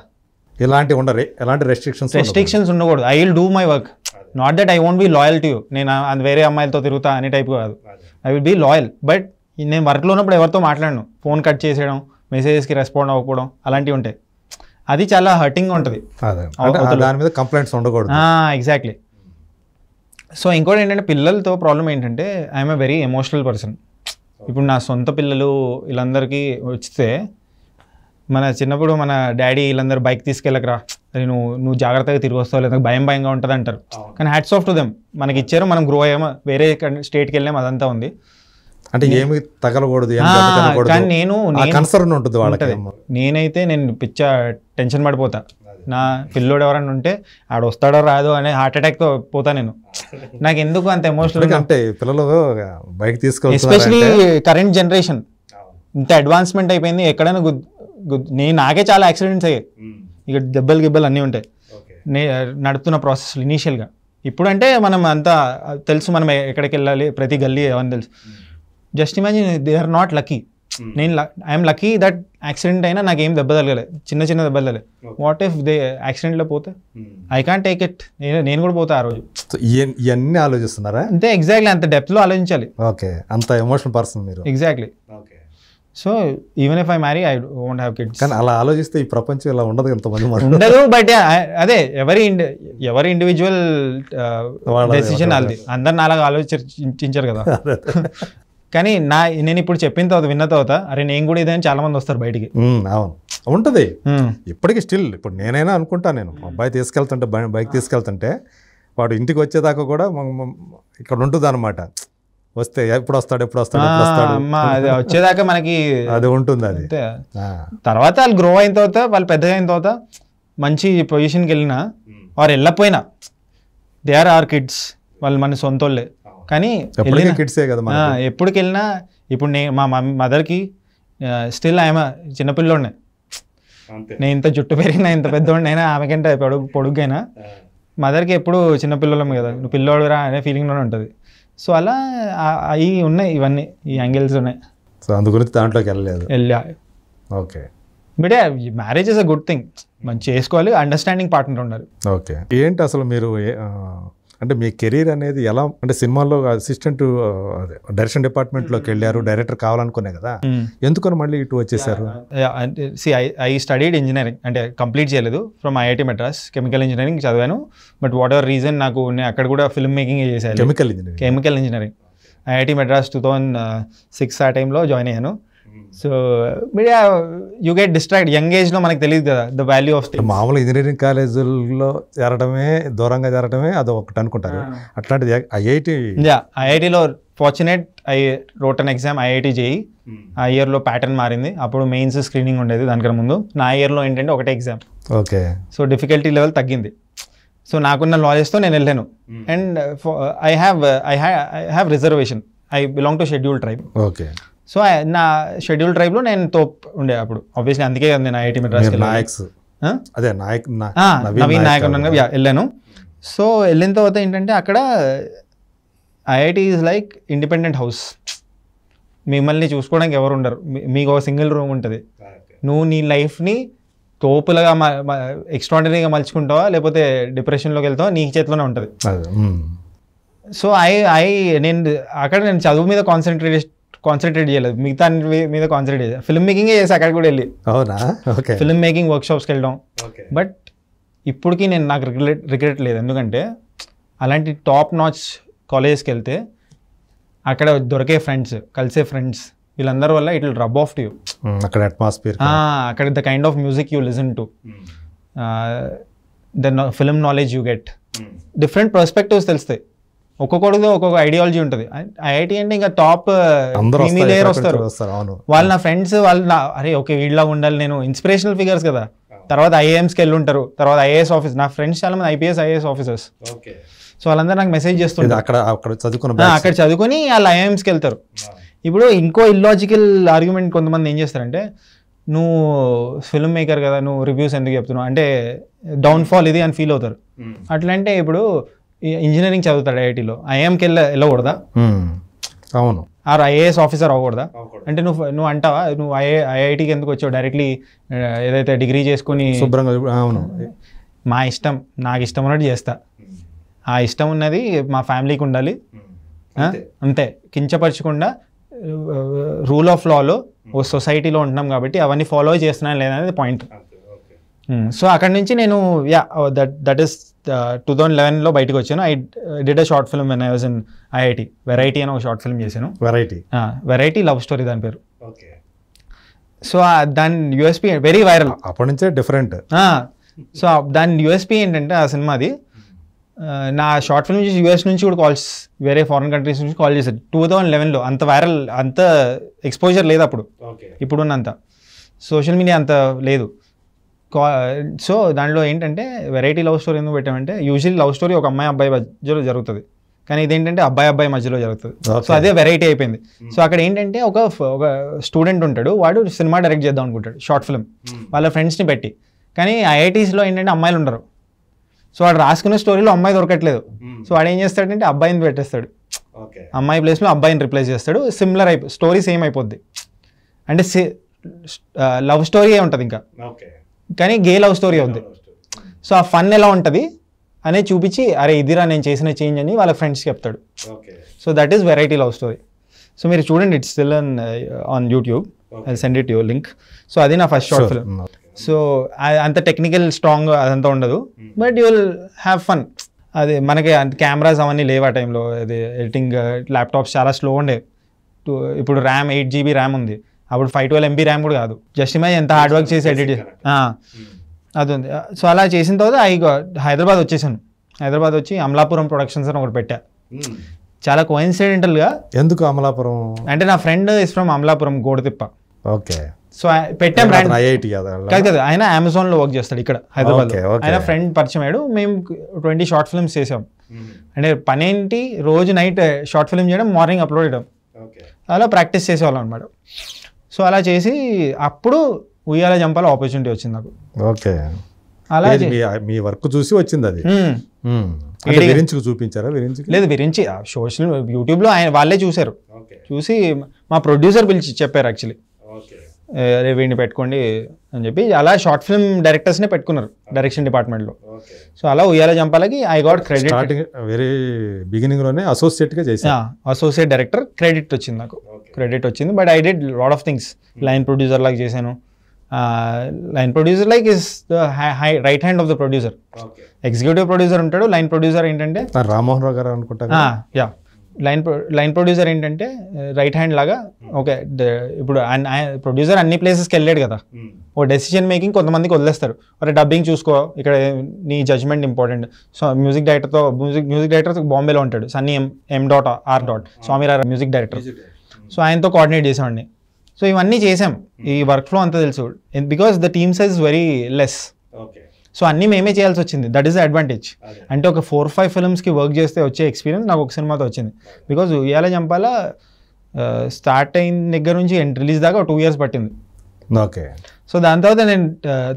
ఇలాంటి ఉండరు ఎలాంటి రెస్ట్రిక్షన్స్ రెస్ట్రిక్షన్స్ ఉండకూడదు I will do my work not that I won't be loyal to you నేను వేరే అమ్మాయిలతో తిరుగుతా అనే టైప్ కాదు I will be loyal but నేను వర్క్లో ఉన్నప్పుడు ఎవరితో మాట్లాడను ఫోన్ కట్ చేసేయడం మెసేజెస్కి రెస్పాండ్ అవ్వకపోవడం అలాంటివి ఉంటాయి అది చాలా హర్టింగ్ ఉంటుంది దాని మీద కంప్లైంట్స్ ఉండకూడదు ఎగ్జాక్ట్లీ సో ఇంకోటి ఏంటంటే పిల్లలతో ప్రాబ్లం ఏంటంటే I'm a very emotional person ఇప్పుడు నా సొంత పిల్లలు వీళ్ళందరికీ వచ్చితే మన చిన్నప్పుడు మన డాడీ వీళ్ళందరూ బైక్ తీసుకెళ్ళకరా నువ్వు నువ్వు జాగ్రత్తగా తిరిగి వస్తావు లేదా భయం భయంగా ఉంటుంది అంటారు కానీ హ్యాట్స్ ఆఫ్ టు దెమ్ మనకి ఇచ్చారు మనం గ్రో అయ్యాము వేరే స్టేట్కి వెళ్ళాము అదంతా ఉంది
అంటే ఏమి తగలకూడదు కానీ నేను కన్సర్న్ ఉంటుంది వాళ్ళకి
నేనైతే నేను పిచ్చ టెన్షన్ పడిపోతా నా పిల్లోడు ఎవరైనా ఉంటే ఆడు వస్తాడో రాదు అనే హార్ట్ అటాక్ తో పోతా నేను నాకు ఎందుకు అంత ఎమోషనల్ అంటే పిల్లలు బైక్ తీసుకో ఎస్పెషలీ కరెంట్ జనరేషన్ ఇంత అడ్వాన్స్మెంట్ అయిపోయింది ఎక్కడైనా నేను నాకే చాలా యాక్సిడెంట్స్ అయ్యాయి ఇక దెబ్బలు గిబ్బలు అన్నీ ఉంటాయి నే నడుతున్న ప్రాసెస్ ఇనీషియల్గా ఇప్పుడంటే మనం అంతా తెలుసు మనం ఎక్కడికి వెళ్ళాలి ప్రతి గల్లీ ఏమని తెలుసు just imagine they are not lucky hmm. నేను ఐఎమ్ లక్కీ దట్ యాక్సిడెంట్ అయినా నాకు ఏం దెబ్బ తగలలేదు చిన్న చిన్న దెబ్బలు తగలే వాట్ ఇఫ్ దే యాక్సిడెంట్లో పోతే ఐ కాంట్ టేక్ ఇట్ నేను నేను కూడా పోతా ఆ రోజు ఇవన్నీ ఆలోచిస్తున్నారా అంటే ఎగ్జాక్ట్లీ అంత డెప్త్లో ఆలోచించాలి ఓకే అంత ఎమోషనల్ పర్సన్ మీరు exactly so even if I marry I don't have kids కానీ అలా ఆలోచిస్తే ఈ ప్రపంచం ఇలా ఉండదు మంది ఉండదు బట్ అదే ఎవరి ఎవరి ఇండివిజువల్ డెసిషన్ అది అందరిని అలాగా ఆలోచించారు కదా కానీ నా నేను ఇప్పుడు చెప్పిన తర్వాత విన్న తర్వాత అరే నేను కూడా ఇదే చాలా మంది వస్తారు బయటికి
అవును ఉంటుంది ఇప్పటికీ స్టిల్ ఇప్పుడు నేనైనా అనుకుంటా నేను అబ్బాయి తీసుకెళ్తుంటే బైక్ తీసుకెళ్తుంటే వాడు ఇంటికి వచ్చేదాకా కూడా ఇక్కడ ఉంటుంది అనమాట వస్తే
ఎప్పుడు వస్తాడు ఎప్పుడు వస్తాడు వచ్చేదాకా మనకి అది ఉంటుంది అది తర్వాత వాళ్ళు గ్రో అయిన తర్వాత వాళ్ళు పెద్ద అయిన తర్వాత మంచి పొజిషన్కి వెళ్ళినా వారు వెళ్ళపోయినా దే ఆర్ ఆర్ కిడ్స్ వాళ్ళు మన సొంతోళ్ళే కానీ కిడ్సే కదా ఎప్పటికి వెళ్ళినా ఇప్పుడు నేను మా మమ్మీ మదర్కి స్టిల్ ఆమె చిన్నపిల్లోడినే నేను ఇంత జుట్టు పెరిగినా ఇంత పెద్దోడినైనా ఆమెకంటే పొడుగు పొడుగ్గైనా మదర్కి ఎప్పుడు చిన్నపిల్లలం కదా నువ్వు పిల్లోడురా అనే ఫీలింగ్లోనే ఉంటుంది సో అలా అవి ఉన్నాయి ఇవన్నీ ఈ యాంగిల్స్ ఉన్నాయి
సో అందుకు దాంట్లోకి వెళ్ళలేదు వెళ్ళా okay
but marriage is a good thing మంచి చేసుకోవాలి అండర్స్టాండింగ్ పార్ట్నర్ ఉండాలి
ఓకే ఏంటి అసలు మీరు అంటే మీ కెరీర్ అనేది ఎలా అంటే సినిమాల్లో అసిస్టెంట్ డైరెక్షన్ డిపార్ట్మెంట్లోకి వెళ్ళారు డైరెక్టర్ కావాలనుకునే కదా ఎందుకని మళ్ళీ ఇటు వచ్చేసారు
అంటే see I I studied engineering అంటే కంప్లీట్ చేయలేదు from IIT Madras chemical engineering చదివాను బట్ వాట్ ఎవర్ రీజన్ నాకు నేను అక్కడ కూడా ఫిల్మ్ మేకింగ్ చేశాను chemical engineering chemical engineering IIT Madras two thousand six ఆ టైంలో జాయిన్ అయ్యాను so media you get distract young లో మనకు తెలియదు కదా ద వాల్యూ ఆఫ్ మామూలు ఇంజనీరింగ్ కాలేజీలో చేరడమే
దూరంగా చేరడమే అది ఒకటి అనుకుంటారు hmm. అట్లాంటిది ఐఐటి
ఐఐటిలో fortunate I wrote an exam IIT JEE e. hmm. ఆ ఇయర్లో ప్యాటర్న్ మారింది అప్పుడు మెయిన్స్ స్క్రీనింగ్ ఉండేది దానికన్నా ముందు నా ఇయర్లో ఏంటంటే ఒకటే exam okay so difficulty level తగ్గింది సో నాకున్న నాలెడ్జ్తో నేను వెళ్ళాను and I have I have reservation I belong to schedule tribe okay so నా షెడ్యూల్ ట్రైబ్లో నేను తోప్ ఉండే అప్పుడు ఆబ్వియస్లీ అందుకే నేను ఐఐటి మెడ్రాస్ నాయక్స్
అదే నాయక్ నవీన్ నాయక్ ఉన్నాను
వెళ్ళాను సో వెళ్ళిన తర్వాత ఏంటంటే అక్కడ IIT is like independent house మిమ్మల్ని చూసుకోవడానికి ఎవరు ఉండరు మీకు ఒక సింగిల్ రూమ్ ఉంటుంది నువ్వు నీ లైఫ్ని తోపులుగా ఎక్స్ట్రాడినరీగా మలుచుకుంటావా లేకపోతే డిప్రెషన్లోకి వెళ్తావా నీ చేతిలోనే ఉంటుంది సో ఐ ఐ నేను అక్కడ నేను చదువు మీద కాన్సన్ట్రేట్ కాన్సన్ట్రేట్ చేయలేదు మిగతా మీద కాన్సన్ట్రేట్ చేశాను ఫిల్మ్ మేకింగ్ చేసి అక్కడ కూడా వెళ్ళి అవునా ఓకే ఫిల్మ్ మేకింగ్ వర్క్షాప్స్కి వెళ్ళడం బట్ ఇప్పటికీ నేను నాకు రిగ్రెట్ రిగ్రెట్ లేదు ఎందుకంటే అలాంటి టాప్ నాచ్ కాలేజెస్కి వెళ్తే అక్కడ దొరికే ఫ్రెండ్స్ కలిసే ఫ్రెండ్స్ వీళ్ళందరి వల్ల it will rub off you
అక్కడ అట్మాస్ఫియర్
అక్కడ the kind of music you listen to the film knowledge you get different perspectives తెలుస్తాయి ఒక్కొక్కడిది ఒక్కొక్క ఐడియాలజీ ఉంటుంది ఐఐటి అంటే ఇంకా టాప్ uh, మీ లేయర్ వస్తారు వాళ్ళు నా ఫ్రెండ్స్ వాళ్ళు నా అరే ఓకే వీళ్ళ ఉండాలి నేను ఇన్స్పిరేషనల్ ఫిగర్స్ కదా తర్వాత ఐఏఎంస్కి వెళ్ళి ఉంటారు తర్వాత ఐఏఎస్ ఆఫీస్ నా ఫ్రెండ్స్ చాలా మంది ఐపీఎస్ ఐఏఎస్ ఆఫీసర్స్ సో వాళ్ళందరూ నాకు మెసేజ్ చేస్తుంది అక్కడ
అక్కడ చదువుకుని అక్కడ
చదువుకొని వాళ్ళు ఐఏఎంస్కి వెళ్తారు ఇప్పుడు ఇంకో ఇల్లాజికల్ ఆర్గ్యుమెంట్ కొంతమంది ఏం చేస్తారంటే నువ్వు ఫిల్మ్ మేకర్ కదా నువ్వు రివ్యూస్ ఎందుకు చెప్తున్నావు అంటే డౌన్ఫాల్ ఇది అని ఫీల్ అవుతారు hmm. అట్లంటే ఇప్పుడు ఇంజనీరింగ్ చదువుతాడు ఐఐటీలో ఐఎంకి వెళ్ళ వెళ్ళకూడదా అవును ఆర్ ఐఏఎస్ ఆఫీసర్ అవ్వకూడదా అంటే నువ్వు నువ్వు అంటావా నువ్వు ఐఏ ఐఐటీకి ఎందుకు వచ్చావు డైరెక్ట్లీ ఏదైతే డిగ్రీ చేసుకుని శుభ్రంగా అవును మా ఇష్టం నాకు ఇష్టం ఉన్నట్టు చేస్తా ఆ ఇష్టం ఉన్నది మా ఫ్యామిలీకి ఉండాలి అంతే కించపరచకుండా రూల్ ఆఫ్ లాలో ఓ సొసైటీలో ఉంటున్నాం కాబట్టి అవన్నీ ఫాలో చేస్తున్నాను లేదనేది పాయింట్ సో అక్కడి నుంచి నేను yeah that that is two thousand లెవెన్లో బయటకు వచ్చాను I did a short film when I was in IIT variety అని ఒక షార్ట్ ఫిల్మ్ చేశాను వెరైటీ వెరైటీ లవ్ స్టోరీ దాని పేరు ఓకే సో దాని యూఎస్పీ వెరీ వైరల్ అప్పటి నుంచే డిఫరెంట్ సో దాని యూఎస్పీ ఏంటంటే ఆ సినిమాది నా షార్ట్ ఫిల్మ్ చూసి యూఎస్ నుంచి కూడా కాల్స్ వేరే ఫారిన్ కంట్రీస్ నుంచి కాల్ చేశారు టూ థౌజండ్ లెవెన్లో అంత వైరల్ అంత ఎక్స్పోజర్ లేదు అప్పుడు ఇప్పుడున్నంత సోషల్ మీడియా అంత లేదు సో దానిలో ఏంటంటే వెరైటీ లవ్ స్టోరీ ఎందుకు పెట్టామంటే యూజువల్లీ లవ్ స్టోరీ ఒక అమ్మాయి అబ్బాయి మధ్యలో జరుగుతుంది కానీ ఇదేంటంటే అబ్బాయి అబ్బాయి మధ్యలో జరుగుతుంది సో అదే వెరైటీ అయిపోయింది సో hmm. అక్కడ ఏంటంటే ఒక ఒక స్టూడెంట్ ఉంటాడు వాడు సినిమా డైరెక్ట్ చేద్దాం అనుకుంటాడు షార్ట్ ఫిల్మ్ hmm. వాళ్ళ ఫ్రెండ్స్ని పెట్టి కానీ ఐఐటీస్లో ఏంటంటే అమ్మాయిలు ఉండరు సో వాడు రాసుకునే స్టోరీలో అమ్మాయి దొరకట్లేదు hmm. సో వాడు ఏం చేస్తాడంటే అబ్బాయిని పెట్టేస్తాడు అమ్మాయి ప్లేస్లో అబ్బాయిని రిప్లేస్ చేస్తాడు సిమిలర్ అయిపో స్టోరీ సేమ్ అయిపోద్ది అంటే లవ్ స్టోరీ ఉంటుంది ఇంకా కానీ గే లవ్ స్టోరీ ఉంది సో ఆ ఫన్ ఎలా ఉంటుంది అనే చూపించి అరే ఇదిరా నేను చేసిన చేంజ్ అని వాళ్ళ ఫ్రెండ్స్ చెప్తాడు so that is variety love story so మీరు చూడండి it's still on on YouTube I send it you link so అది నా ఫస్ట్ షార్ట్ ఫిల్మ్ సో అంత టెక్నికల్ స్ట్రాంగ్ అదంతా ఉండదు but you will have fun అది మనకి అంత కెమెరాస్ అవన్నీ లేవు ఆ టైంలో అది ఎడిటింగ్ ల్యాప్టాప్స్ చాలా స్లో ఉండే ఇప్పుడు ర్యామ్ ఎయిట్ జీబీ ర్యామ్ ఉంది అప్పుడు ఫైవ్ ట్వెల్వ్ ఎంబీ ర్యామ్ కూడా కాదు జస్ట్ మై ఎంత హార్డ్ వర్క్ చేసి ఎడిట్ అది ఉంది సో అలా చేసిన తర్వాత ఐ హైదరాబాద్ వచ్చేసాను హైదరాబాద్ వచ్చి అమలాపురం ప్రొడక్షన్స్ అని ఒకటి పెట్టా hmm. చాలా కోయిన్సిడెంటల్గా ఎందుకు అమలాపురం అంటే నా friend is from Amalapuram Godathippa okay so పెట్టాం బ్రాండ్ ఐఐటి
కాదు కదా
ఆయన అమెజాన్లో వర్క్ చేస్తాడు ఇక్కడ హైదరాబాద్ ఆయన ఫ్రెండ్ పరిచయం అయ్యాడు మేము ట్వంటీ షార్ట్ ఫిల్మ్స్ చేసాం hmm. అంటే పని ఏంటి రోజు నైట్ షార్ట్ ఫిల్మ్ చేయడం మార్నింగ్ అప్లోడ్ చేయడం అలా ప్రాక్టీస్ చేసేవాళ్ళం అనమాట సో అలా చేసి అప్పుడు ఉయ్యాల జంపాల ఆపర్చునిటీ వచ్చింది నాకు ఓకే అలా
మీ వర్క్ చూసి వచ్చింది అది చూపించారా లేదు
విరించి సోషల్ యూట్యూబ్లో ఆయన వాళ్ళే చూశారు చూసి మా ప్రొడ్యూసర్ పిలిచి చెప్పారు యాక్చువల్లీ వీడిని పెట్టుకోండి అని చెప్పి అలా షార్ట్ ఫిల్మ్ డైరెక్టర్స్నే పెట్టుకున్నారు డైరెక్షన్ డిపార్ట్మెంట్లో సో అలా ఉయ్యాల జంపాలకి ఐ గాట్ క్రెడిట్
వెరీ బిగినింగ్లోనే అసోసియేట్గా చేసి
అసోసియేట్ డైరెక్టర్ క్రెడిట్ వచ్చింది నాకు క్రెడిట్ వచ్చింది but I did lot of things line producer లాగా చేశాను line producer like is high right hand of the producer executive producer ఉంటాడు లైన్ ప్రొడ్యూసర్ ఏంటంటే రామ్మోహన్ రావు గారు అనుకుంటా యా లైన్ లైన్ ప్రొడ్యూసర్ ఏంటంటే రైట్ uh, హ్యాండ్ లాగా ఓకే hmm. ఇప్పుడు producer అన్ని ప్లేసెస్కి వెళ్ళాడు కదా hmm. ఓ డెసిషన్ మేకింగ్ కొంతమందికి వదిలేస్తారు అరే డబ్బింగ్ చూసుకో ఇక్కడ నీ జడ్జ్మెంట్ ఇంపార్టెంట్ సో మ్యూజిక్ డైరెక్టర్తో మ్యూజిక్ మ్యూజిక్ డైరెక్టర్ బాంబేలో ఉంటాడు Sunny M M dot R dot Swamirara music director so ఆయనతో కోఆర్డినేట్ చేసేవాడిని సో ఇవన్నీ చేసాం ఈ వర్క్ hmm. ఫ్లో అంతా తెలుసు because the team size very less so అన్నీ మేమే చేయాల్సి వచ్చింది దట్ ఈస్ అడ్వాంటేజ్ అంటే ఒక ఫోర్ ఫైవ్ ఫిల్మ్స్కి వర్క్ చేస్తే వచ్చే ఎక్స్పీరియన్స్ నాకు ఒక సినిమాతో వచ్చింది బికాజ్ ఉయ్యాల చంపాలా స్టార్ట్ అయిన దగ్గర నుంచి రిలీజ్ దాకా టూ ఇయర్స్ పట్టింది ఓకే సో దాని తర్వాత నేను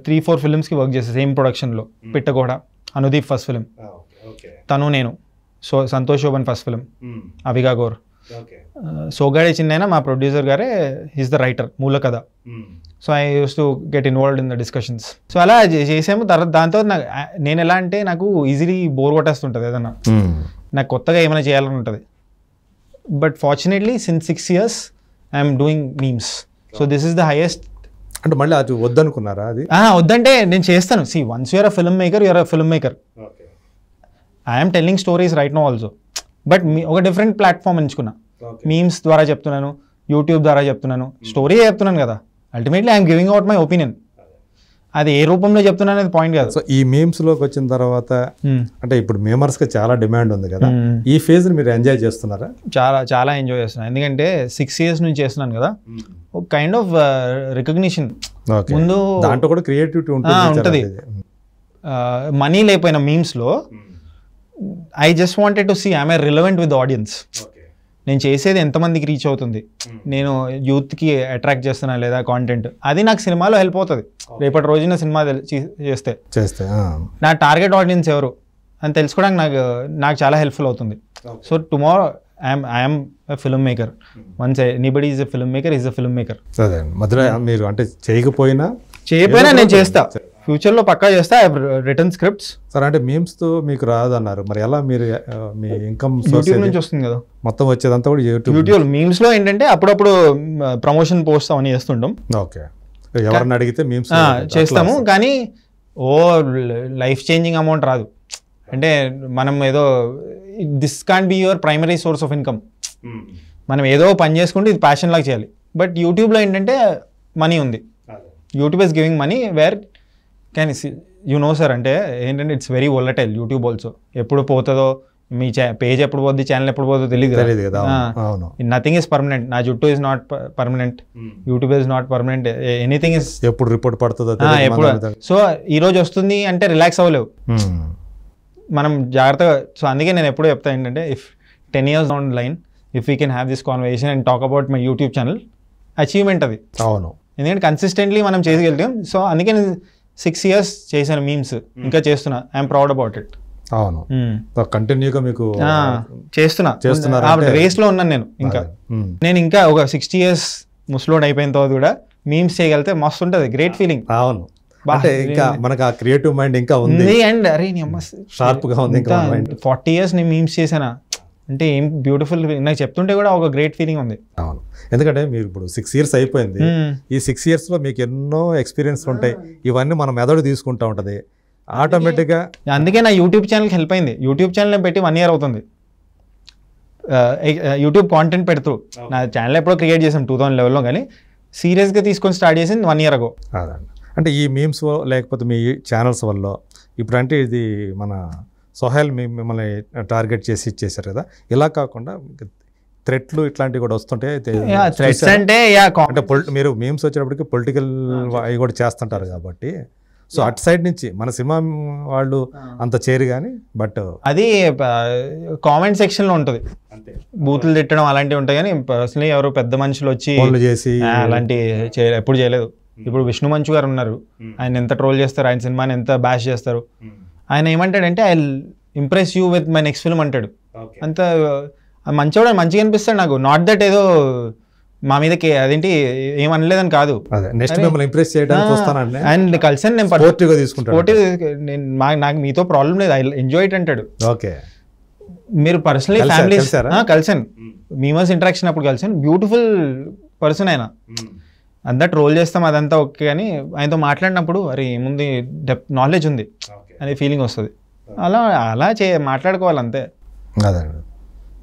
త్రీ ఫోర్ ఫిల్మ్స్కి వర్క్ చేస్తాను సేమ్ ప్రొడక్షన్లో పిట్టగోడ అనుదీప్ ఫస్ట్ ఫిలిం తను నేను so Santosh Shobhan first film అవిగా గోర్ సోగాడే చిన్న మా ప్రొడ్యూసర్ గారే ఈజ్ ద రైటర్ మూల కథ so I use to get involved in the discussions so అలా చేసాము తర్వాత దాంతో నాకు నేను ఎలా అంటే నాకు ఈజీలీ బోర్ కొట్టేస్తుంటుంది ఏదన్నా hmm. నాకు కొత్తగా ఏమైనా చేయాలని ఉంటుంది but fortunately since six years I'm doing memes so this is the highest అంటే మళ్ళీ అది వద్దనుకున్నారా అది వద్దంటే నేను చేస్తాను see once you're a film maker you're a film maker I'm telling stories right no also but ఒక డిఫరెంట్ ప్లాట్ఫామ్ ఎంచుకున్నా మీమ్స్ ద్వారా చెప్తున్నాను యూట్యూబ్ ద్వారా చెప్తున్నాను స్టోరీ hmm. చెప్తున్నాను కదా ultimately I'm giving out my opinion అది ఏ రూపంలో చెప్తున్నా అనేది పాయింట్ కాదు సో ఈ మీమ్స్ లోకి వచ్చిన తర్వాత hmm. అంటే
ఇప్పుడు మేమర్స్ కి చాలా డిమాండ్ ఉంది కదా hmm. ఈ ఫేజ్ మీరు ఎంజాయ్ చేస్తున్నారా
చాలా చాలా ఎంజాయ్ చేస్తున్నాను ఎందుకంటే సిక్స్ ఇయర్స్ నుంచి చేస్తున్నాను కదా ఒక కైండ్ ఆఫ్ రికగ్నిషన్
ముందు దాంట్లో కూడా క్రియేటివిటీ ఉంటుంది
మనీ లేకపోయిన మీమ్స్ లో I just wanted to see I'm I relevant with audience నేను చేసేది ఎంతమందికి రీచ్ అవుతుంది hmm. నేను యూత్కి అట్రాక్ట్ చేస్తున్నా లేదా కాంటెంట్ అది నాకు సినిమాలో హెల్ప్ అవుతుంది రేపటి రోజున సినిమా చేస్తే చేస్తే నా టార్గెట్ ఆడియన్స్ ఎవరు అని తెలుసుకోవడానికి నాకు నాకు చాలా హెల్ప్ఫుల్ అవుతుంది so tomorrow I'm I'm film maker once anybody is a film maker is a film maker అదే hmm.
మీరు అంటే చేయకపోయినా చేయకపోయినా నేను చేస్తా
ఫ్యూచర్లో పక్కా చేస్తే రిటర్న్ స్క్రిప్ట్స్ సార్ అంటే మీమ్స్తో మీకు రాదన్నారు మరి ఎలా మీరు మీ ఇన్కమ్ సోర్స్ నుంచి
వస్తుంది కదా మొత్తం వచ్చేదంతా కూడా యూట్యూబ్ యూట్యూబ్
మీమ్స్లో ఏంటంటే అప్పుడప్పుడు ప్రమోషన్ పోస్ట్ అవన్నీ చేస్తుంటాం ఓకే ఎవరిని అడిగితే మీమ్స్ చేస్తాము కానీ ఓ లైఫ్ చేంజింగ్ అమౌంట్ రాదు అంటే మనం ఏదో this can be your primary source of income మనం ఏదో పని చేసుకుంటే ఇది ప్యాషన్ లాగా చేయాలి బట్ యూట్యూబ్లో ఏంటంటే మనీ ఉంది YouTube is giving money where కానీ యూ నో సార్ అంటే ఏంటంటే it's very volatile YouTube also ఎప్పుడు పోతుందో మీ పేజ్ ఎప్పుడు పోద్ది ఛానల్ ఎప్పుడు పోతుందో తెలియదు కదా అవును నథింగ్ ఇస్ పర్మనెంట్ నా జుట్టు is not permanent YouTube is not permanent anything is
ఎప్పుడు రిపోర్ట్ పడుతుందో ఎప్పుడు
సో ఈ రోజు వస్తుంది అంటే రిలాక్స్ అవ్వలేవు hmm. మనం జాగ్రత్తగా సో అందుకే నేను ఎప్పుడు చెప్తా ఏంటంటే if ten years on line if you can have this conversation and talk about my YouTube channel achievement అది అవును ఎందుకంటే కన్సిస్టెంట్లీ మనం చేయగలుగుతాం సో అందుకే సిక్స్ ఇయర్స్ చేసిన మీమ్స్ ఇంకా చేస్తున్నా ఐఎమ్ ప్రౌడ్ అబౌట్ ఇట్
అవును కంటిన్యూగా hmm. మీకు చేస్తున్నా చేస్తున్నా రేస్ లో ఉన్నాను నేను ఇంకా
hmm. నేను ఇంకా ఒక సిక్స్టీ ఇయర్స్ ముస్లోడ్ అయిపోయిన తర్వాత కూడా మీమ్స్ చేయగలితే మస్తు ఉంటుంది గ్రేట్ ఫీలింగ్ అవును అంటే ఇంకా మనకు ఆ క్రియేటివ్ మైండ్ ఇంకా ఉంది అండ్ అరే షార్ప్ గా ఉంది ఇంకా ఫార్టీ ఇయర్స్ నేను మీమ్స్ చేసానా అంటే ఏం బ్యూటిఫుల్ నాకు చెప్తుంటే కూడా ఒక గ్రేట్ ఫీలింగ్ ఉంది అవును
ఎందుకంటే మీరు ఇప్పుడు సిక్స్ ఇయర్స్ అయిపోయింది ఈ సిక్స్ ఇయర్స్లో మీకు ఎన్నో ఎక్స్పీరియన్స్
ఉంటాయి ఇవన్నీ మనం మెదడు తీసుకుంటా ఉంటుంది ఆటోమేటిక్గా అందుకే నా యూట్యూబ్ ఛానల్కి హెల్ప్ అయింది యూట్యూబ్ ఛానల్ పెట్టి వన్ ఇయర్ అవుతుంది యూట్యూబ్ కాంటెంట్ పెడుతూ నా ఛానల్ ఎప్పుడో క్రియేట్ చేసాం టూ థౌసండ్ లెవెల్లో కానీ సీరియస్గా తీసుకొని స్టార్ట్ చేసింది వన్ ఇయర్ అగో అదండి అంటే ఈ మీమ్స్ లేకపోతే మీ ఛానల్స్ వల్ల ఇప్పుడంటే ఇది మన
మీ మిమ్మల్ని టార్గెట్ చేసి ఇచ్చేసారు కదా ఇలా కాకుండా థ్రెట్లు ఇట్లాంటివి కూడా వస్తుంటే థ్రెట్స్ అంటే అంటే మీరు మేమ్స్ వచ్చేటప్పటికి పొలిటికల్ అవి కూడా చేస్తుంటారు కాబట్టి సో అటు సైడ్ నుంచి మన సినిమా వాళ్ళు ah. అంత చేరు కానీ బట్
అది కామెంట్ సెక్షన్లో ఉంటుంది బూతులు తిట్టడం అలాంటివి ఉంటాయి కానీ పర్సనలీ ఎవరు పెద్ద మనుషులు వచ్చి చేసి అలాంటి ఎప్పుడు చేయలేదు hmm. ఇప్పుడు విష్ణు మంచు గారు ఉన్నారు hmm. ఆయన ఎంత ట్రోల్ చేస్తారు ఆయన సినిమాని ఎంత బ్యాష్ చేస్తారు hmm. ఆయన ఏమంటాడంటే I impress you with my next film అంటాడు అంత మంచివాడు మంచిగా అనిపిస్తాడు నాకు నాట్ దట్ ఏదో మా మీదకి అదేంటి ఏం అనలేదని కాదు ఇంప్రెస్ చేయడానికి అండ్ కలిసాను నేను పోటీగా తీసుకుంటాను నాకు మీతో ప్రాబ్లం లేదు ఐ ఎంజాయ్ ఇట్ అంటాడు ఓకే మీరు పర్సనలీ ఫ్యామిలీ కలిసాను మీమర్స్ ఇంటరాక్షన్ అప్పుడు కలిసాను బ్యూటిఫుల్ పర్సన్ ఆయన అంతా ట్రోల్ చేస్తాం అదంతా ఓకే కానీ ఆయనతో మాట్లాడినప్పుడు అరే ఏముంది డెప్ నాలెడ్జ్ ఉంది అనే ఫీలింగ్ వస్తుంది అలా అలా చే మాట్లాడుకోవాలి అంతే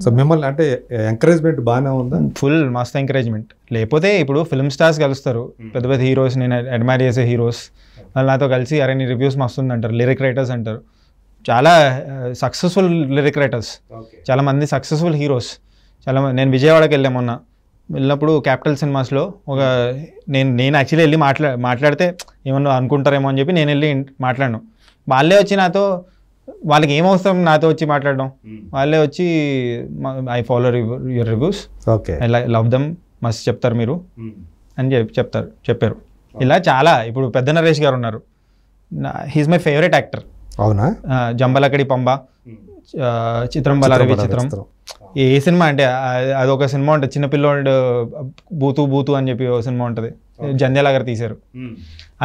సో మిమ్మల్ని అంటే ఎంకరేజ్మెంట్ బాగానే ఉంది ఫుల్ మస్తు ఎంకరేజ్మెంట్ లేకపోతే ఇప్పుడు ఫిల్మ్ స్టార్స్ కలుస్తారు hmm. పెద్ద పెద్ద హీరోస్ నేను అడ్మైర్ చేసే హీరోస్ hmm. వాళ్ళు నాతో కలిసి అరే నీ రివ్యూస్ మస్తు అంటారు లిరిక్ రైటర్స్ అంటారు చాలా సక్సెస్ఫుల్ లిరిక్ రైటర్స్ చాలామంది సక్సెస్ఫుల్ హీరోస్ చాలా నేను విజయవాడకి వెళ్ళాము మొన్న వెళ్ళినప్పుడు క్యాపిటల్ సినిమాస్లో ఒక నేను నేను యాక్చువల్లీ వెళ్ళి మాట్లా మాట్లాడితే ఏమన్నా అనుకుంటారేమో అని చెప్పి నేను వెళ్ళి మాట్లాడను వాళ్ళే వచ్చి నాతో వాళ్ళకి ఏమవసరం నాతో వచ్చి మాట్లాడడం hmm. వాళ్ళే వచ్చి I follow your reviews okay I love them మస్తు చెప్తారు మీరు hmm. అని చెప్పి చెప్తారు చెప్పారు ఇలా చాలా ఇప్పుడు పెద్ద నరేష్ గారు ఉన్నారు హీస్ మై ఫేవరెట్ యాక్టర్ అవునా జంబలకడి పంబ hmm. చిత్రం బలారవి చిత్రం ఏ సినిమా అంటే అది ఒక సినిమా ఉంటుంది చిన్నపిల్లోడు బూతు బూతు అని చెప్పి ఒక సినిమా ఉంటుంది జంధ్యాల తీశారు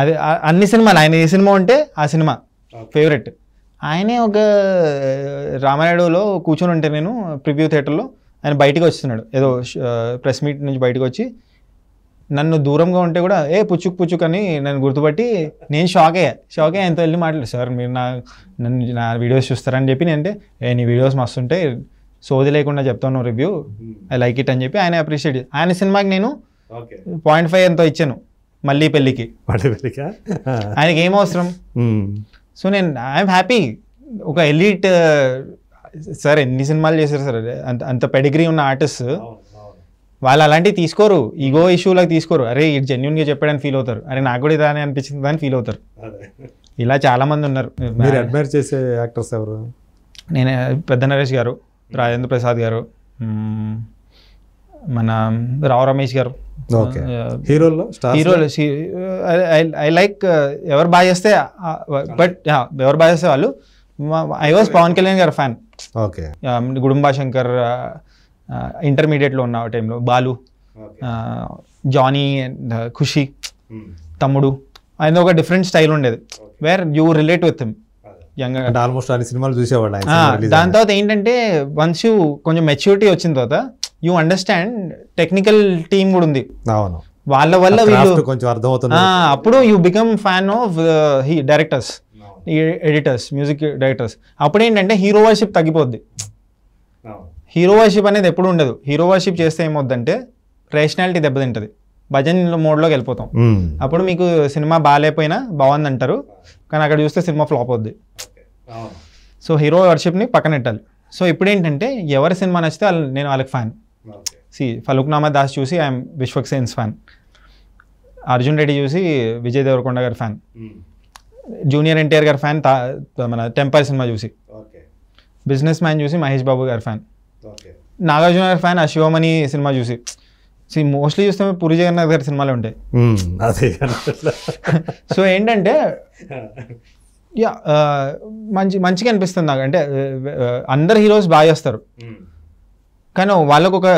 అది అన్ని సినిమాలు ఆయన ఏ సినిమా ఉంటే ఆ సినిమా ఫేవరెట్ ఆయనే ఒక రామనాయుడులో కూర్చొని ఉంటే నేను ప్రివ్యూ థియేటర్లో ఆయన బయటకు వస్తున్నాడు ఏదో ప్రెస్ మీట్ నుంచి బయటకు వచ్చి నన్ను దూరంగా ఉంటే కూడా ఏ పుచ్చుక్ పుచ్చుక్ అని నన్ను గుర్తుపట్టి నేను షాక్ అయ్యా షాక్ అయ్యా ఆయనతో వెళ్ళి మాట్లాడు సార్ మీరు నా నన్ను నా వీడియోస్ చూస్తారని చెప్పి నేను అంటే ఏ నీ వీడియోస్ మస్తుంటే సోది లేకుండా చెప్తాను రివ్యూ ఐ లైక్ ఇట్ అని చెప్పి ఆయన అప్రిషియేట్ ఆయన సినిమాకి నేను పాయింట్ ఫైవ్ ఎంతో ఇచ్చాను మళ్ళీ పెళ్ళికి ఆయనకి ఏం అవసరం hmm. సో నేను ఐఎమ్ హ్యాపీ ఒక ఎలీట్ uh, సార్ ఎన్ని సినిమాలు చేశారు సార్ అంత అంత పెడిగ్రీ ఉన్న ఆర్టిస్ట్ వాళ్ళు అలాంటివి తీసుకోరు ఈగో ఇష్యూలకు తీసుకోరు అరే ఇటు జెన్యున్గా చెప్పాడని ఫీల్ అవుతారు అరే నాకు కూడా ఇదానే అనిపించింది దాన్ని ఫీల్ అవుతారు ఇలా చాలామంది ఉన్నారు మీరు
అడ్మైర్ చేసే యాక్టర్స్ ఎవరు
నేను పెద్ద నరేష్ గారు రాజేంద్ర ప్రసాద్ గారు మన రావు రమేష్ గారు హీరోల్లో హీరోలు ఐ లైక్ ఎవరు బాగా చేస్తే బట్ ఎవరు బాగా చేస్తే వాళ్ళు ఐ వాజ్ పవన్ కళ్యాణ్ గారు ఫ్యాన్ ఓకే గుడుంబా శంకర్ ఇంటర్మీడియట్లో ఉన్న టైంలో బాలు జానీ అండ్ ఖుషి తమ్ముడు ఆయన ఒక డిఫరెంట్ స్టైల్ ఉండేది where you relate with him young almost అన్ని సినిమాలు చూసేవాడు దాని తర్వాత ఏంటంటే వన్స్ యూ కొంచెం మెచ్యూరిటీ వచ్చిన తర్వాత యూ అండర్స్టాండ్ టెక్నికల్ టీం కూడా ఉంది అవును వాళ్ళ వల్ల వీళ్ళు కొంచెం అర్థమవుతుంది అప్పుడు you become fan of he directors editors music directors అప్పుడు ఏంటంటే హీరో వర్షిప్ తగ్గిపోద్ది హీరో వర్షిప్ అనేది ఎప్పుడు ఉండదు హీరో వర్షిప్ చేస్తే ఏమవుద్దంటే రేషనాలిటీ దెబ్బతింటుంది భజన్ మోడ్లోకి వెళ్ళిపోతాం అప్పుడు మీకు సినిమా బాగాలేకపోయినా బాగుంది అంటారు కానీ అక్కడ చూస్తే సినిమా ఫ్లాప్ అవుద్ది సో హీరో వర్షిప్ని పక్కన పెట్టాలి సో ఇప్పుడు ఏంటంటే ఎవరి సినిమా నచ్చితే వాళ్ళు నేను వాళ్ళకి ఫ్యాన్ సి నామా దాస్ చూసి ఐఎమ్ విశ్వక్ సేన్స్ ఫ్యాన్ అర్జున్ రెడ్డి చూసి విజయ్ దేవరకొండ గారి ఫ్యాన్ జూనియర్ ఎన్టీఆర్ గారి ఫ్యాన్ మన టెంపర్ సినిమా చూసి బిజినెస్ మ్యాన్ చూసి మహేష్ బాబు గారి ఫ్యాన్ నాగార్జున గారి ఫ్యాన్ అశివమణి సినిమా చూసి సి మోస్ట్లీ చూస్తే పూరి జగన్నాథ్ గారి సినిమాలు ఉంటాయి సో ఏంటంటే యా uh, మంచి మంచిగా అనిపిస్తుంది నాకు అంటే uh, uh, అందరు హీరోస్ బాగా చేస్తారు hmm. కానీ వాళ్ళకు ఒక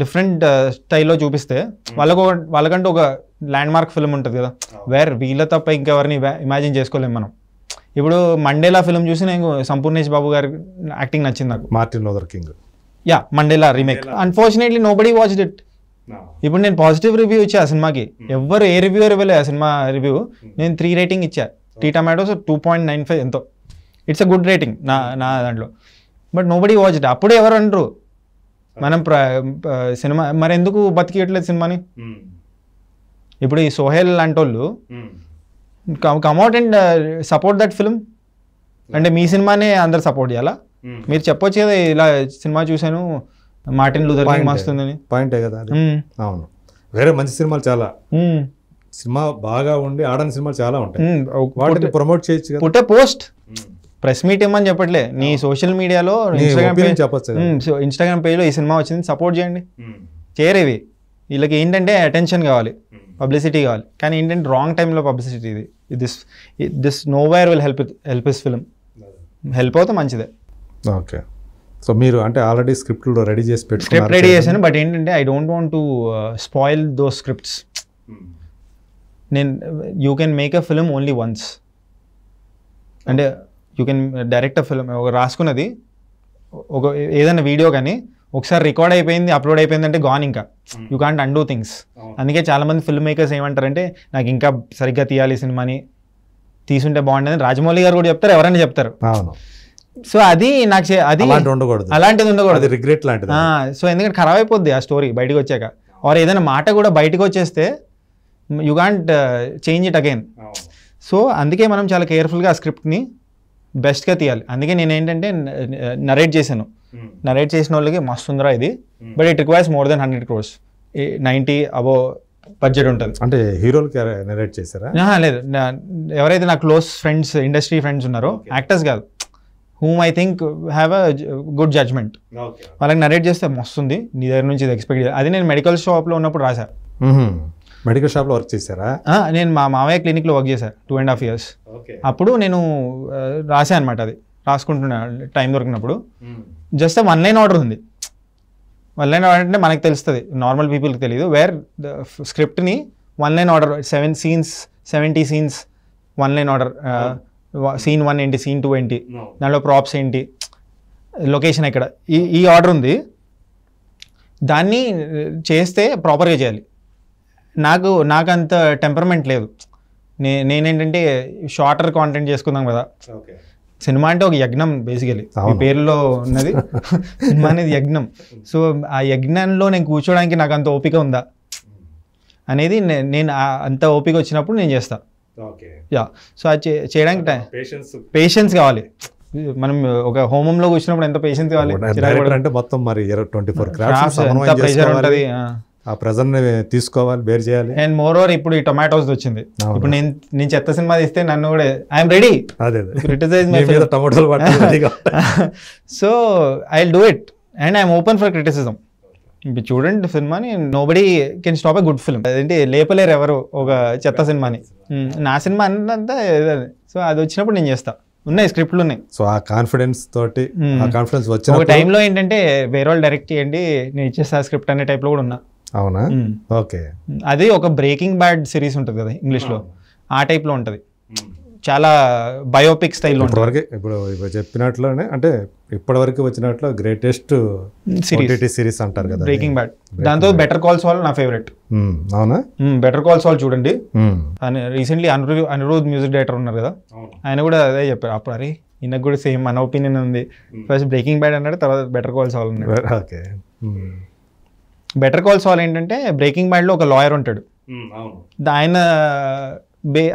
డిఫరెంట్ స్టైల్లో చూపిస్తే hmm. వాళ్ళకు వాళ్ళకంటే ఒక ల్యాండ్ మార్క్ ఫిల్మ్ ఉంటుంది కదా వేర్ oh. వీళ్ళ తప్ప ఇంకెవరిని ఇమాజిన్ చేసుకోలేము మనం ఇప్పుడు మండేలా ఫిల్మ్ చూసి నేను సంపూర్ణేష్ బాబు గారి యాక్టింగ్ నచ్చింది నాకు Martin Luther King yeah Mandela remake unfortunately nobody watch it ఇప్పుడు నేను పాజిటివ్ రివ్యూ ఇచ్చా ఆ సినిమాకి hmm. ఎవరు ఏ రివ్యూ ఇవ్వలేదు ఆ సినిమా రివ్యూ నేను త్రీ రేటింగ్ ఇచ్చా టీ tomatoes two point nine five ఎంతో ఇట్స్ అ గుడ్ రేటింగ్ నా నా దాంట్లో బట్ నోబడి వాచ్ ఇట్ అప్పుడే ఎవరు అంటారు మనం సినిమా మరి ఎందుకు బతికియట్లేదు సినిమాని ఇప్పుడు ఈ సోహెల్ లాంటి వాళ్ళు come out and support that film అంటే మీ సినిమానే అందరు సపోర్ట్ చేయాలా మీరు చెప్పొచ్చు కదా ఇలా సినిమా చూశాను మార్టిన్ లూదర్ మస్తుందని
పాయింట్ కదా అవును వేరే మంచి సినిమాలు చాలా సినిమా బాగా ఉండి ఆడని సినిమాలు
చాలా ఉంటాయి వాటిని ప్రమోట్ చేయొచ్చు పుట్టే పోస్ట్ ప్రెస్ మీట్ ఇమ్మని చెప్పట్లే నీ సోషల్ మీడియాలో ఇన్స్టాగ్రామ్ పేజ్ చెప్పచ్చు ఇన్స్టాగ్రామ్ పేజ్లో ఈ సినిమా వచ్చింది సపోర్ట్ చేయండి చేరేవి వీళ్ళకి ఏంటంటే అటెన్షన్ కావాలి పబ్లిసిటీ కావాలి కానీ ఏంటంటే రాంగ్ టైంలో పబ్లిసిటీ ఇది this this no wire will help help is film help అవుతే మంచిదే
ఓకే సో మీరు అంటే ఆల్రెడీ స్క్రిప్ట్ రెడీ చేసి పెట్టి రెడీ చేశాను
బట్ ఏంటంటే I don't want to spoil those scripts నేను you can make a film only once అంటే యూ కెన్ డైరెక్ట్ ఫిలిం రాసుకున్నది ఒక ఏదైనా వీడియో కానీ ఒకసారి రికార్డ్ అయిపోయింది అప్లోడ్ అయిపోయింది అంటే గాన్ ఇంకా యూ కాంట్ అండూ థింగ్స్ అందుకే చాలామంది ఫిల్మ్ మేకర్స్ ఏమంటారంటే నాకు ఇంకా సరిగ్గా తీయాలి సినిమాని తీసుంటే బాగుంటుంది రాజమౌళి గారు కూడా చెప్తారు ఎవరైనా చెప్తారు సో అది నాకు అది ఉండకూడదు అలాంటిది ఉండకూడదు రిగ్రెట్ లాంటిది సో ఎందుకంటే ఖరాబ్ అయిపోద్ది ఆ స్టోరీ బయటకు వచ్చాక వారు ఏదైనా మాట కూడా బయటకు వచ్చేస్తే you can't change it again so అందుకే మనం చాలా కేర్ఫుల్గా ఆ స్క్రిప్ట్ని బెస్ట్గా తీయాలి అందుకే నేను ఏంటంటే నరేట్ చేశాను నరేట్ hmm. చేసిన వాళ్ళకి మస్తు ఉందిరా ఇది but it requires more than hundred crores ninety above budget ఉంటుంది అంటే హీరోలు నరేట్ చేశారా లేదు ఎవరైతే నా క్లోజ్ ఫ్రెండ్స్ ఇండస్ట్రీ ఫ్రెండ్స్ ఉన్నారో యాక్టర్స్ కాదు whom I think have a good judgement వాళ్ళకి నరేట్ చేస్తే మస్తుంది నీ దగ్గర నుంచి ఇది ఎక్స్పెక్ట్ అది నేను మెడికల్ షాప్లో ఉన్నప్పుడు రాశాను
మెడికల్ షాప్లో వర్క్ చేశారా
నేను మా మామయ్య క్లినిక్లో వర్క్ చేశాను టూ అండ్ హాఫ్ ఇయర్స్ అప్పుడు నేను రాశాను అనమాట అది రాసుకుంటున్నా టైం దొరికినప్పుడు జస్ట్ వన్ లైన్ ఆర్డర్ ఉంది వన్ లైన్ ఆర్డర్ అంటే మనకు తెలుస్తుంది నార్మల్ పీపుల్కి తెలియదు వేర్ స్క్రిప్ట్ని one line order seven scenes seventy scenes one line order scene one ఏంటి సీన్ టూ ఏంటి దాంట్లో ప్రాప్స్ ఏంటి లొకేషన్ ఎక్కడ ఈ ఈ ఆర్డర్ ఉంది దాన్ని చేస్తే ప్రాపర్గా చేయాలి నాకు నాకు అంత టెంపర్మెంట్ లేదు నే నేనేంటంటే షార్టర్ కాంటెంట్ చేసుకుందాం కదా సినిమా అంటే ఒక యజ్ఞం బేసికలీ ఈ పేరులో ఉన్నది సినిమా అనేది యజ్ఞం సో ఆ యజ్ఞంలో నేను కూర్చోడానికి నాకు అంత ఓపిక ఉందా అనేది నేను అంత ఓపిక వచ్చినప్పుడు నేను చేస్తా యా సో అది చేయడానికి టైం పేషెన్స్ కావాలి మనం ఒక హోమంలో కూర్చున్నప్పుడు ఎంత పేషెన్స్ కావాలి అంటే మొత్తం మరి ట్వంటీ ఫోర్ ప్రెషర్ ఉంటుంది
ఆ ప్రెజర్ని తీసుకోవాలి బేర్ చేయాలి
అండ్ మోర్ ఓవర్ ఇప్పుడు ఈ టొమాటోస్ వచ్చింది ఇప్పుడు నేను నేను చెత్త సినిమా తీస్తే నన్ను కూడా ఐఎమ్ రెడీ అదే క్రిటిసైజ్ టొమాటోలు so I do it and I'm open for criticism ఇప్పుడు చూడండి సినిమాని body can stop a good film అదేంటి లేపలేరు ఎవరు ఒక చెత్త సినిమాని నా సినిమా అన్నంతా సో అది వచ్చినప్పుడు నేను చేస్తాను ఉన్నాయి స్క్రిప్ట్లు ఉన్నాయి సో ఆ కాన్ఫిడెన్స్ తోటి ఆ కాన్ఫిడెన్స్ వచ్చిన టైంలో ఏంటంటే వేరే వాళ్ళు డైరెక్ట్ చేయండి నేను ఇచ్చేస్తా స్క్రిప్ట్ అనే టైప్లో కూడా ఉన్నా
అవునా ఓకే
అది ఒక బ్రేకింగ్ బ్యాడ్ సిరీస్ ఉంటుంది కదా ఇంగ్లీష్లో ఆ టైప్ లో ఉంటుంది చాలా బయోపిక్ స్టైల్ ఇప్పటివరకు
ఇప్పుడు చెప్పినట్లోనే అంటే ఇప్పటివరకు వచ్చినట్లు గ్రేటెస్ట్ సిరీస్ సిరీస్ అంటారు కదా బ్రేకింగ్
బ్యాడ్ దాంతో బెటర్ కాల్స్ వాళ్ళు నా ఫేవరెట్ అవునా బెటర్ కాల్స్ వాళ్ళు చూడండి రీసెంట్లీ అనురు అనురోధ్ మ్యూజిక్ డైరెక్టర్ ఉన్నారు కదా ఆయన కూడా అదే చెప్పారు అప్పుడు అరే ఈయనకు కూడా సేమ్ మన ఒపీనియన్ ఉంది ఫస్ట్ బ్రేకింగ్ బ్యాడ్ అన్నాడు తర్వాత Better Call Saul okay Better Call Saul ఏంటంటే బ్రేకింగ్ బ్యాడ్లో ఒక లాయర్ ఉంటాడు ఆయన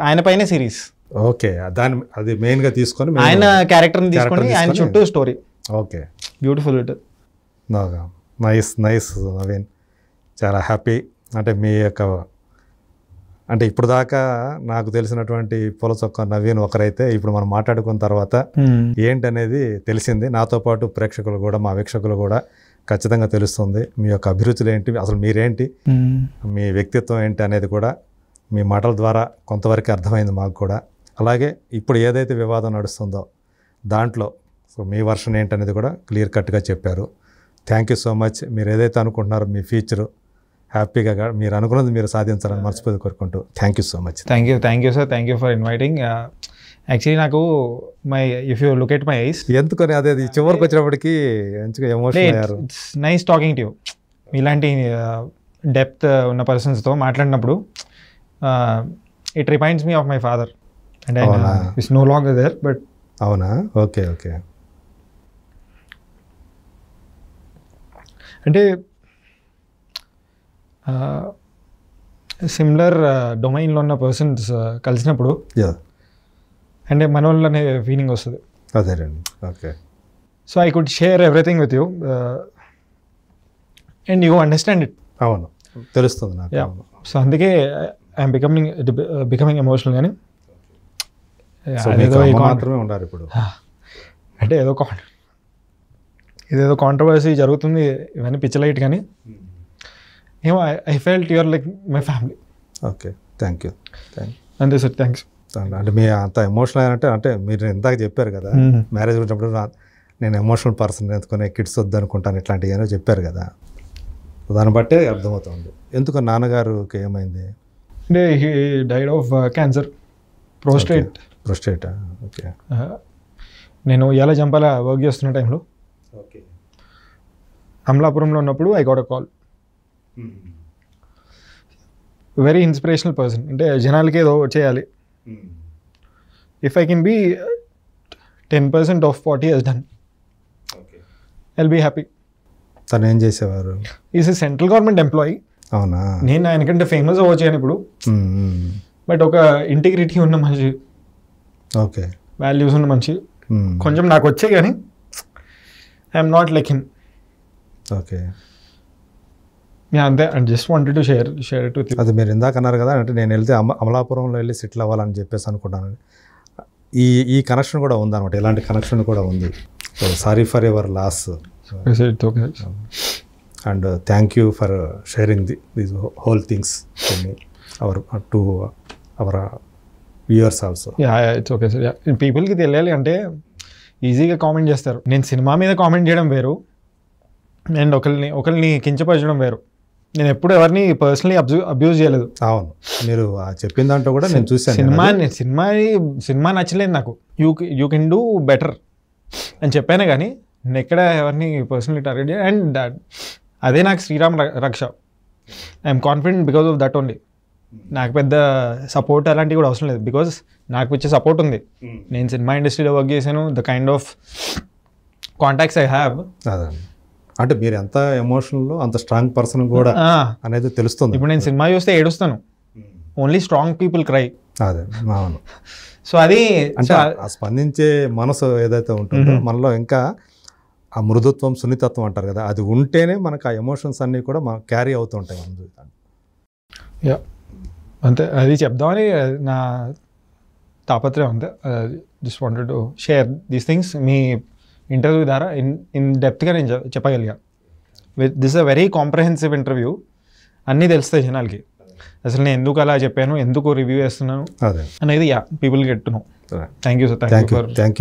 ఆయన పైన సిరీస్
ఓకే దాని అది
మెయిన్గా తీసుకొని ఆయన క్యారెక్టర్ని తీసుకొని ఆయన చుట్టూ story okay beautiful it
nice nice Naveen చాలా హ్యాపీ అంటే మీ యొక్క అంటే ఇప్పుడు దాకా నాకు తెలిసినటువంటి పూల చొక్క నవీన్ ఒకరైతే ఇప్పుడు మనం మాట్లాడుకున్న తర్వాత ఏంటనేది తెలిసింది నాతో పాటు ప్రేక్షకులు కూడా మా వీక్షకులు కూడా ఖచ్చితంగా తెలుస్తుంది మీ యొక్క అభిరుచులు ఏంటి అసలు మీరేంటి మీ వ్యక్తిత్వం ఏంటి అనేది కూడా మీ మాటల ద్వారా కొంతవరకు అర్థమైంది మాకు కూడా అలాగే ఇప్పుడు ఏదైతే వివాదం నడుస్తుందో దాంట్లో సో మీ వర్షన్ ఏంటనేది కూడా క్లియర్ కట్గా చెప్పారు థ్యాంక్ యూ సో మచ్ మీరు ఏదైతే అనుకుంటున్నారో మీ ఫ్యూచరు హ్యాపీగా మీరు అనుకున్నది మీరు సాధించాలని మర్చిపోయి కోరుకుంటూ thank you so much
thank you thank you sir thank you for inviting actually నాకు my if you locate my eyes
ఎందుకని అదే అది చివరికి వచ్చినప్పటికి
నైస్ టాకింగ్ టు ఇలాంటి డెప్త్ uh, ఉన్న పర్సన్స్తో మాట్లాడినప్పుడు it reminds me of my father and
it's no long there but అవునా ఓకే ఓకే
అంటే సిమిలర్ uh, డొమైన్లో uh, ఉన్న పర్సన్స్ కలిసినప్పుడు అంటే వాళ్ళు అనే ఫీలింగ్ వస్తుంది
అదేనండి okay
so I could share everything with you and you understand it అవును తెలుస్తుంది నాకు సో అందుకే ఐఎమ్ బికమింగ్ బికమింగ్ ఎమోషనల్ కానీ మాత్రమే ఉండాలి ఇప్పుడు అంటే ఏదో ఇదేదో కాంట్రవర్సీ జరుగుతుంది ఇవన్నీ పిచ్చలైట్ కానీ ఏమో I felt your like my family
okay thank you thank అంతే సార్ థ్యాంక్స్ అంటే మీ అంత ఎమోషనల్ అంటే అంటే మీరు ఇందాక చెప్పారు కదా మ్యారేజ్ ఉన్నప్పుడు నేను ఎమోషనల్ పర్సన్ ఎందుకునే కిడ్స్ వద్దనుకుంటాను ఇట్లాంటివి ఏమో చెప్పారు కదా దాన్ని బట్టే అర్థమవుతుంది ఎందుకు నాన్నగారుకి ఏమైంది
అంటే he died of cancer prostate
prostate okay
నేను ఎలా చంపాల వర్క్ చేస్తున్న టైంలో ఓకే అమలాపురంలో ఉన్నప్పుడు I got a call very inspirational person అంటే జనాలకి ఏదో చేయాలి if hmm. I can be ten uh, percent what he has done, okay. I'll be happy
తను ఏం చేసేవారు
is is central government employee అవునా నేను ఆయనకంటే ఫేమస్ అవ్వచ్చాను ఇప్పుడు బట్ hmm, hmm. ఒక ఇంటిగ్రిటీ ఉన్న మనిషి ఓకే వాల్యూస్ ఉన్న మనిషి కొంచెం నాకు వచ్చాయి కానీ I'm not like him okay అంతే
and just wanted to share share to అది మీరు ఇందాక అన్నారు కదా అంటే నేను వెళ్తే అమ అమలాపురంలో వెళ్ళి సెటిల్ అవ్వాలని చెప్పేసి అనుకున్నాను ఈ ఈ కనెక్షన్ కూడా ఉందన్నమాట ఇలాంటి కనెక్షన్ కూడా ఉంది so sorry for your loss and thank you for sharing the these whole things our to our viewers also
it's okay sir పీపుల్కి తెలియాలి అంటే ఈజీగా కామెంట్ చేస్తారు నేను సినిమా మీద కామెంట్ చేయడం వేరు అండ్ ఒకరిని ఒకరిని కించపరచడం వేరు నేను
ఎప్పుడు ఎవరిని పర్సనలీ అబ్జూ అబ్యూజ్ చేయలేదు అవును మీరు చెప్పిన దాంట్లో కూడా నేను చూసాను సినిమా
సినిమా సినిమా నచ్చలేదు నాకు you you can do better అని చెప్పాను కానీ నేను ఎక్కడ ఎవరిని పర్సనలీ టార్గెట్ అండ్ అదే నాకు శ్రీరామ్ రక్ష I'm confident because of that only నాకు పెద్ద సపోర్ట్ అలాంటివి కూడా అవసరం లేదు బికాజ్ నాకు ఇచ్చే సపోర్ట్ ఉంది hmm. నేను సినిమా ఇండస్ట్రీలో వర్క్ చేశాను the kind of contacts I have
అంటే మీరు ఎంత ఎమోషనల్ అంత స్ట్రాంగ్ పర్సన్ కూడా అనేది తెలుస్తుంది ఇప్పుడు నేను సినిమా చూస్తే ఏడుస్తాను ఓన్లీ స్ట్రాంగ్ పీపుల్ క్రై అదే అవును సో అది అంటే స్పందించే మనసు ఏదైతే ఉంటుందో మనలో ఇంకా ఆ మృదుత్వం సున్నితత్వం అంటారు కదా అది ఉంటేనే మనకు ఆ ఎమోషన్స్ అన్నీ కూడా మనం క్యారీ అవుతూ ఉంటాయి మన జీవితాన్ని
అంతే అది చెప్దామని నా తాపత్రయం అంతే just wanted to share these things మీ ఇంటర్వ్యూ ద్వారా ఇన్ ఇన్ డెప్త్గా నేను చెప్పగలిగా with this a very comprehensive interview అన్నీ తెలుస్తాయి జనాలకి అసలు నేను ఎందుకు అలా చెప్పాను ఎందుకు రివ్యూ చేస్తున్నాను అనేది yeah people get know thank you sir thank
you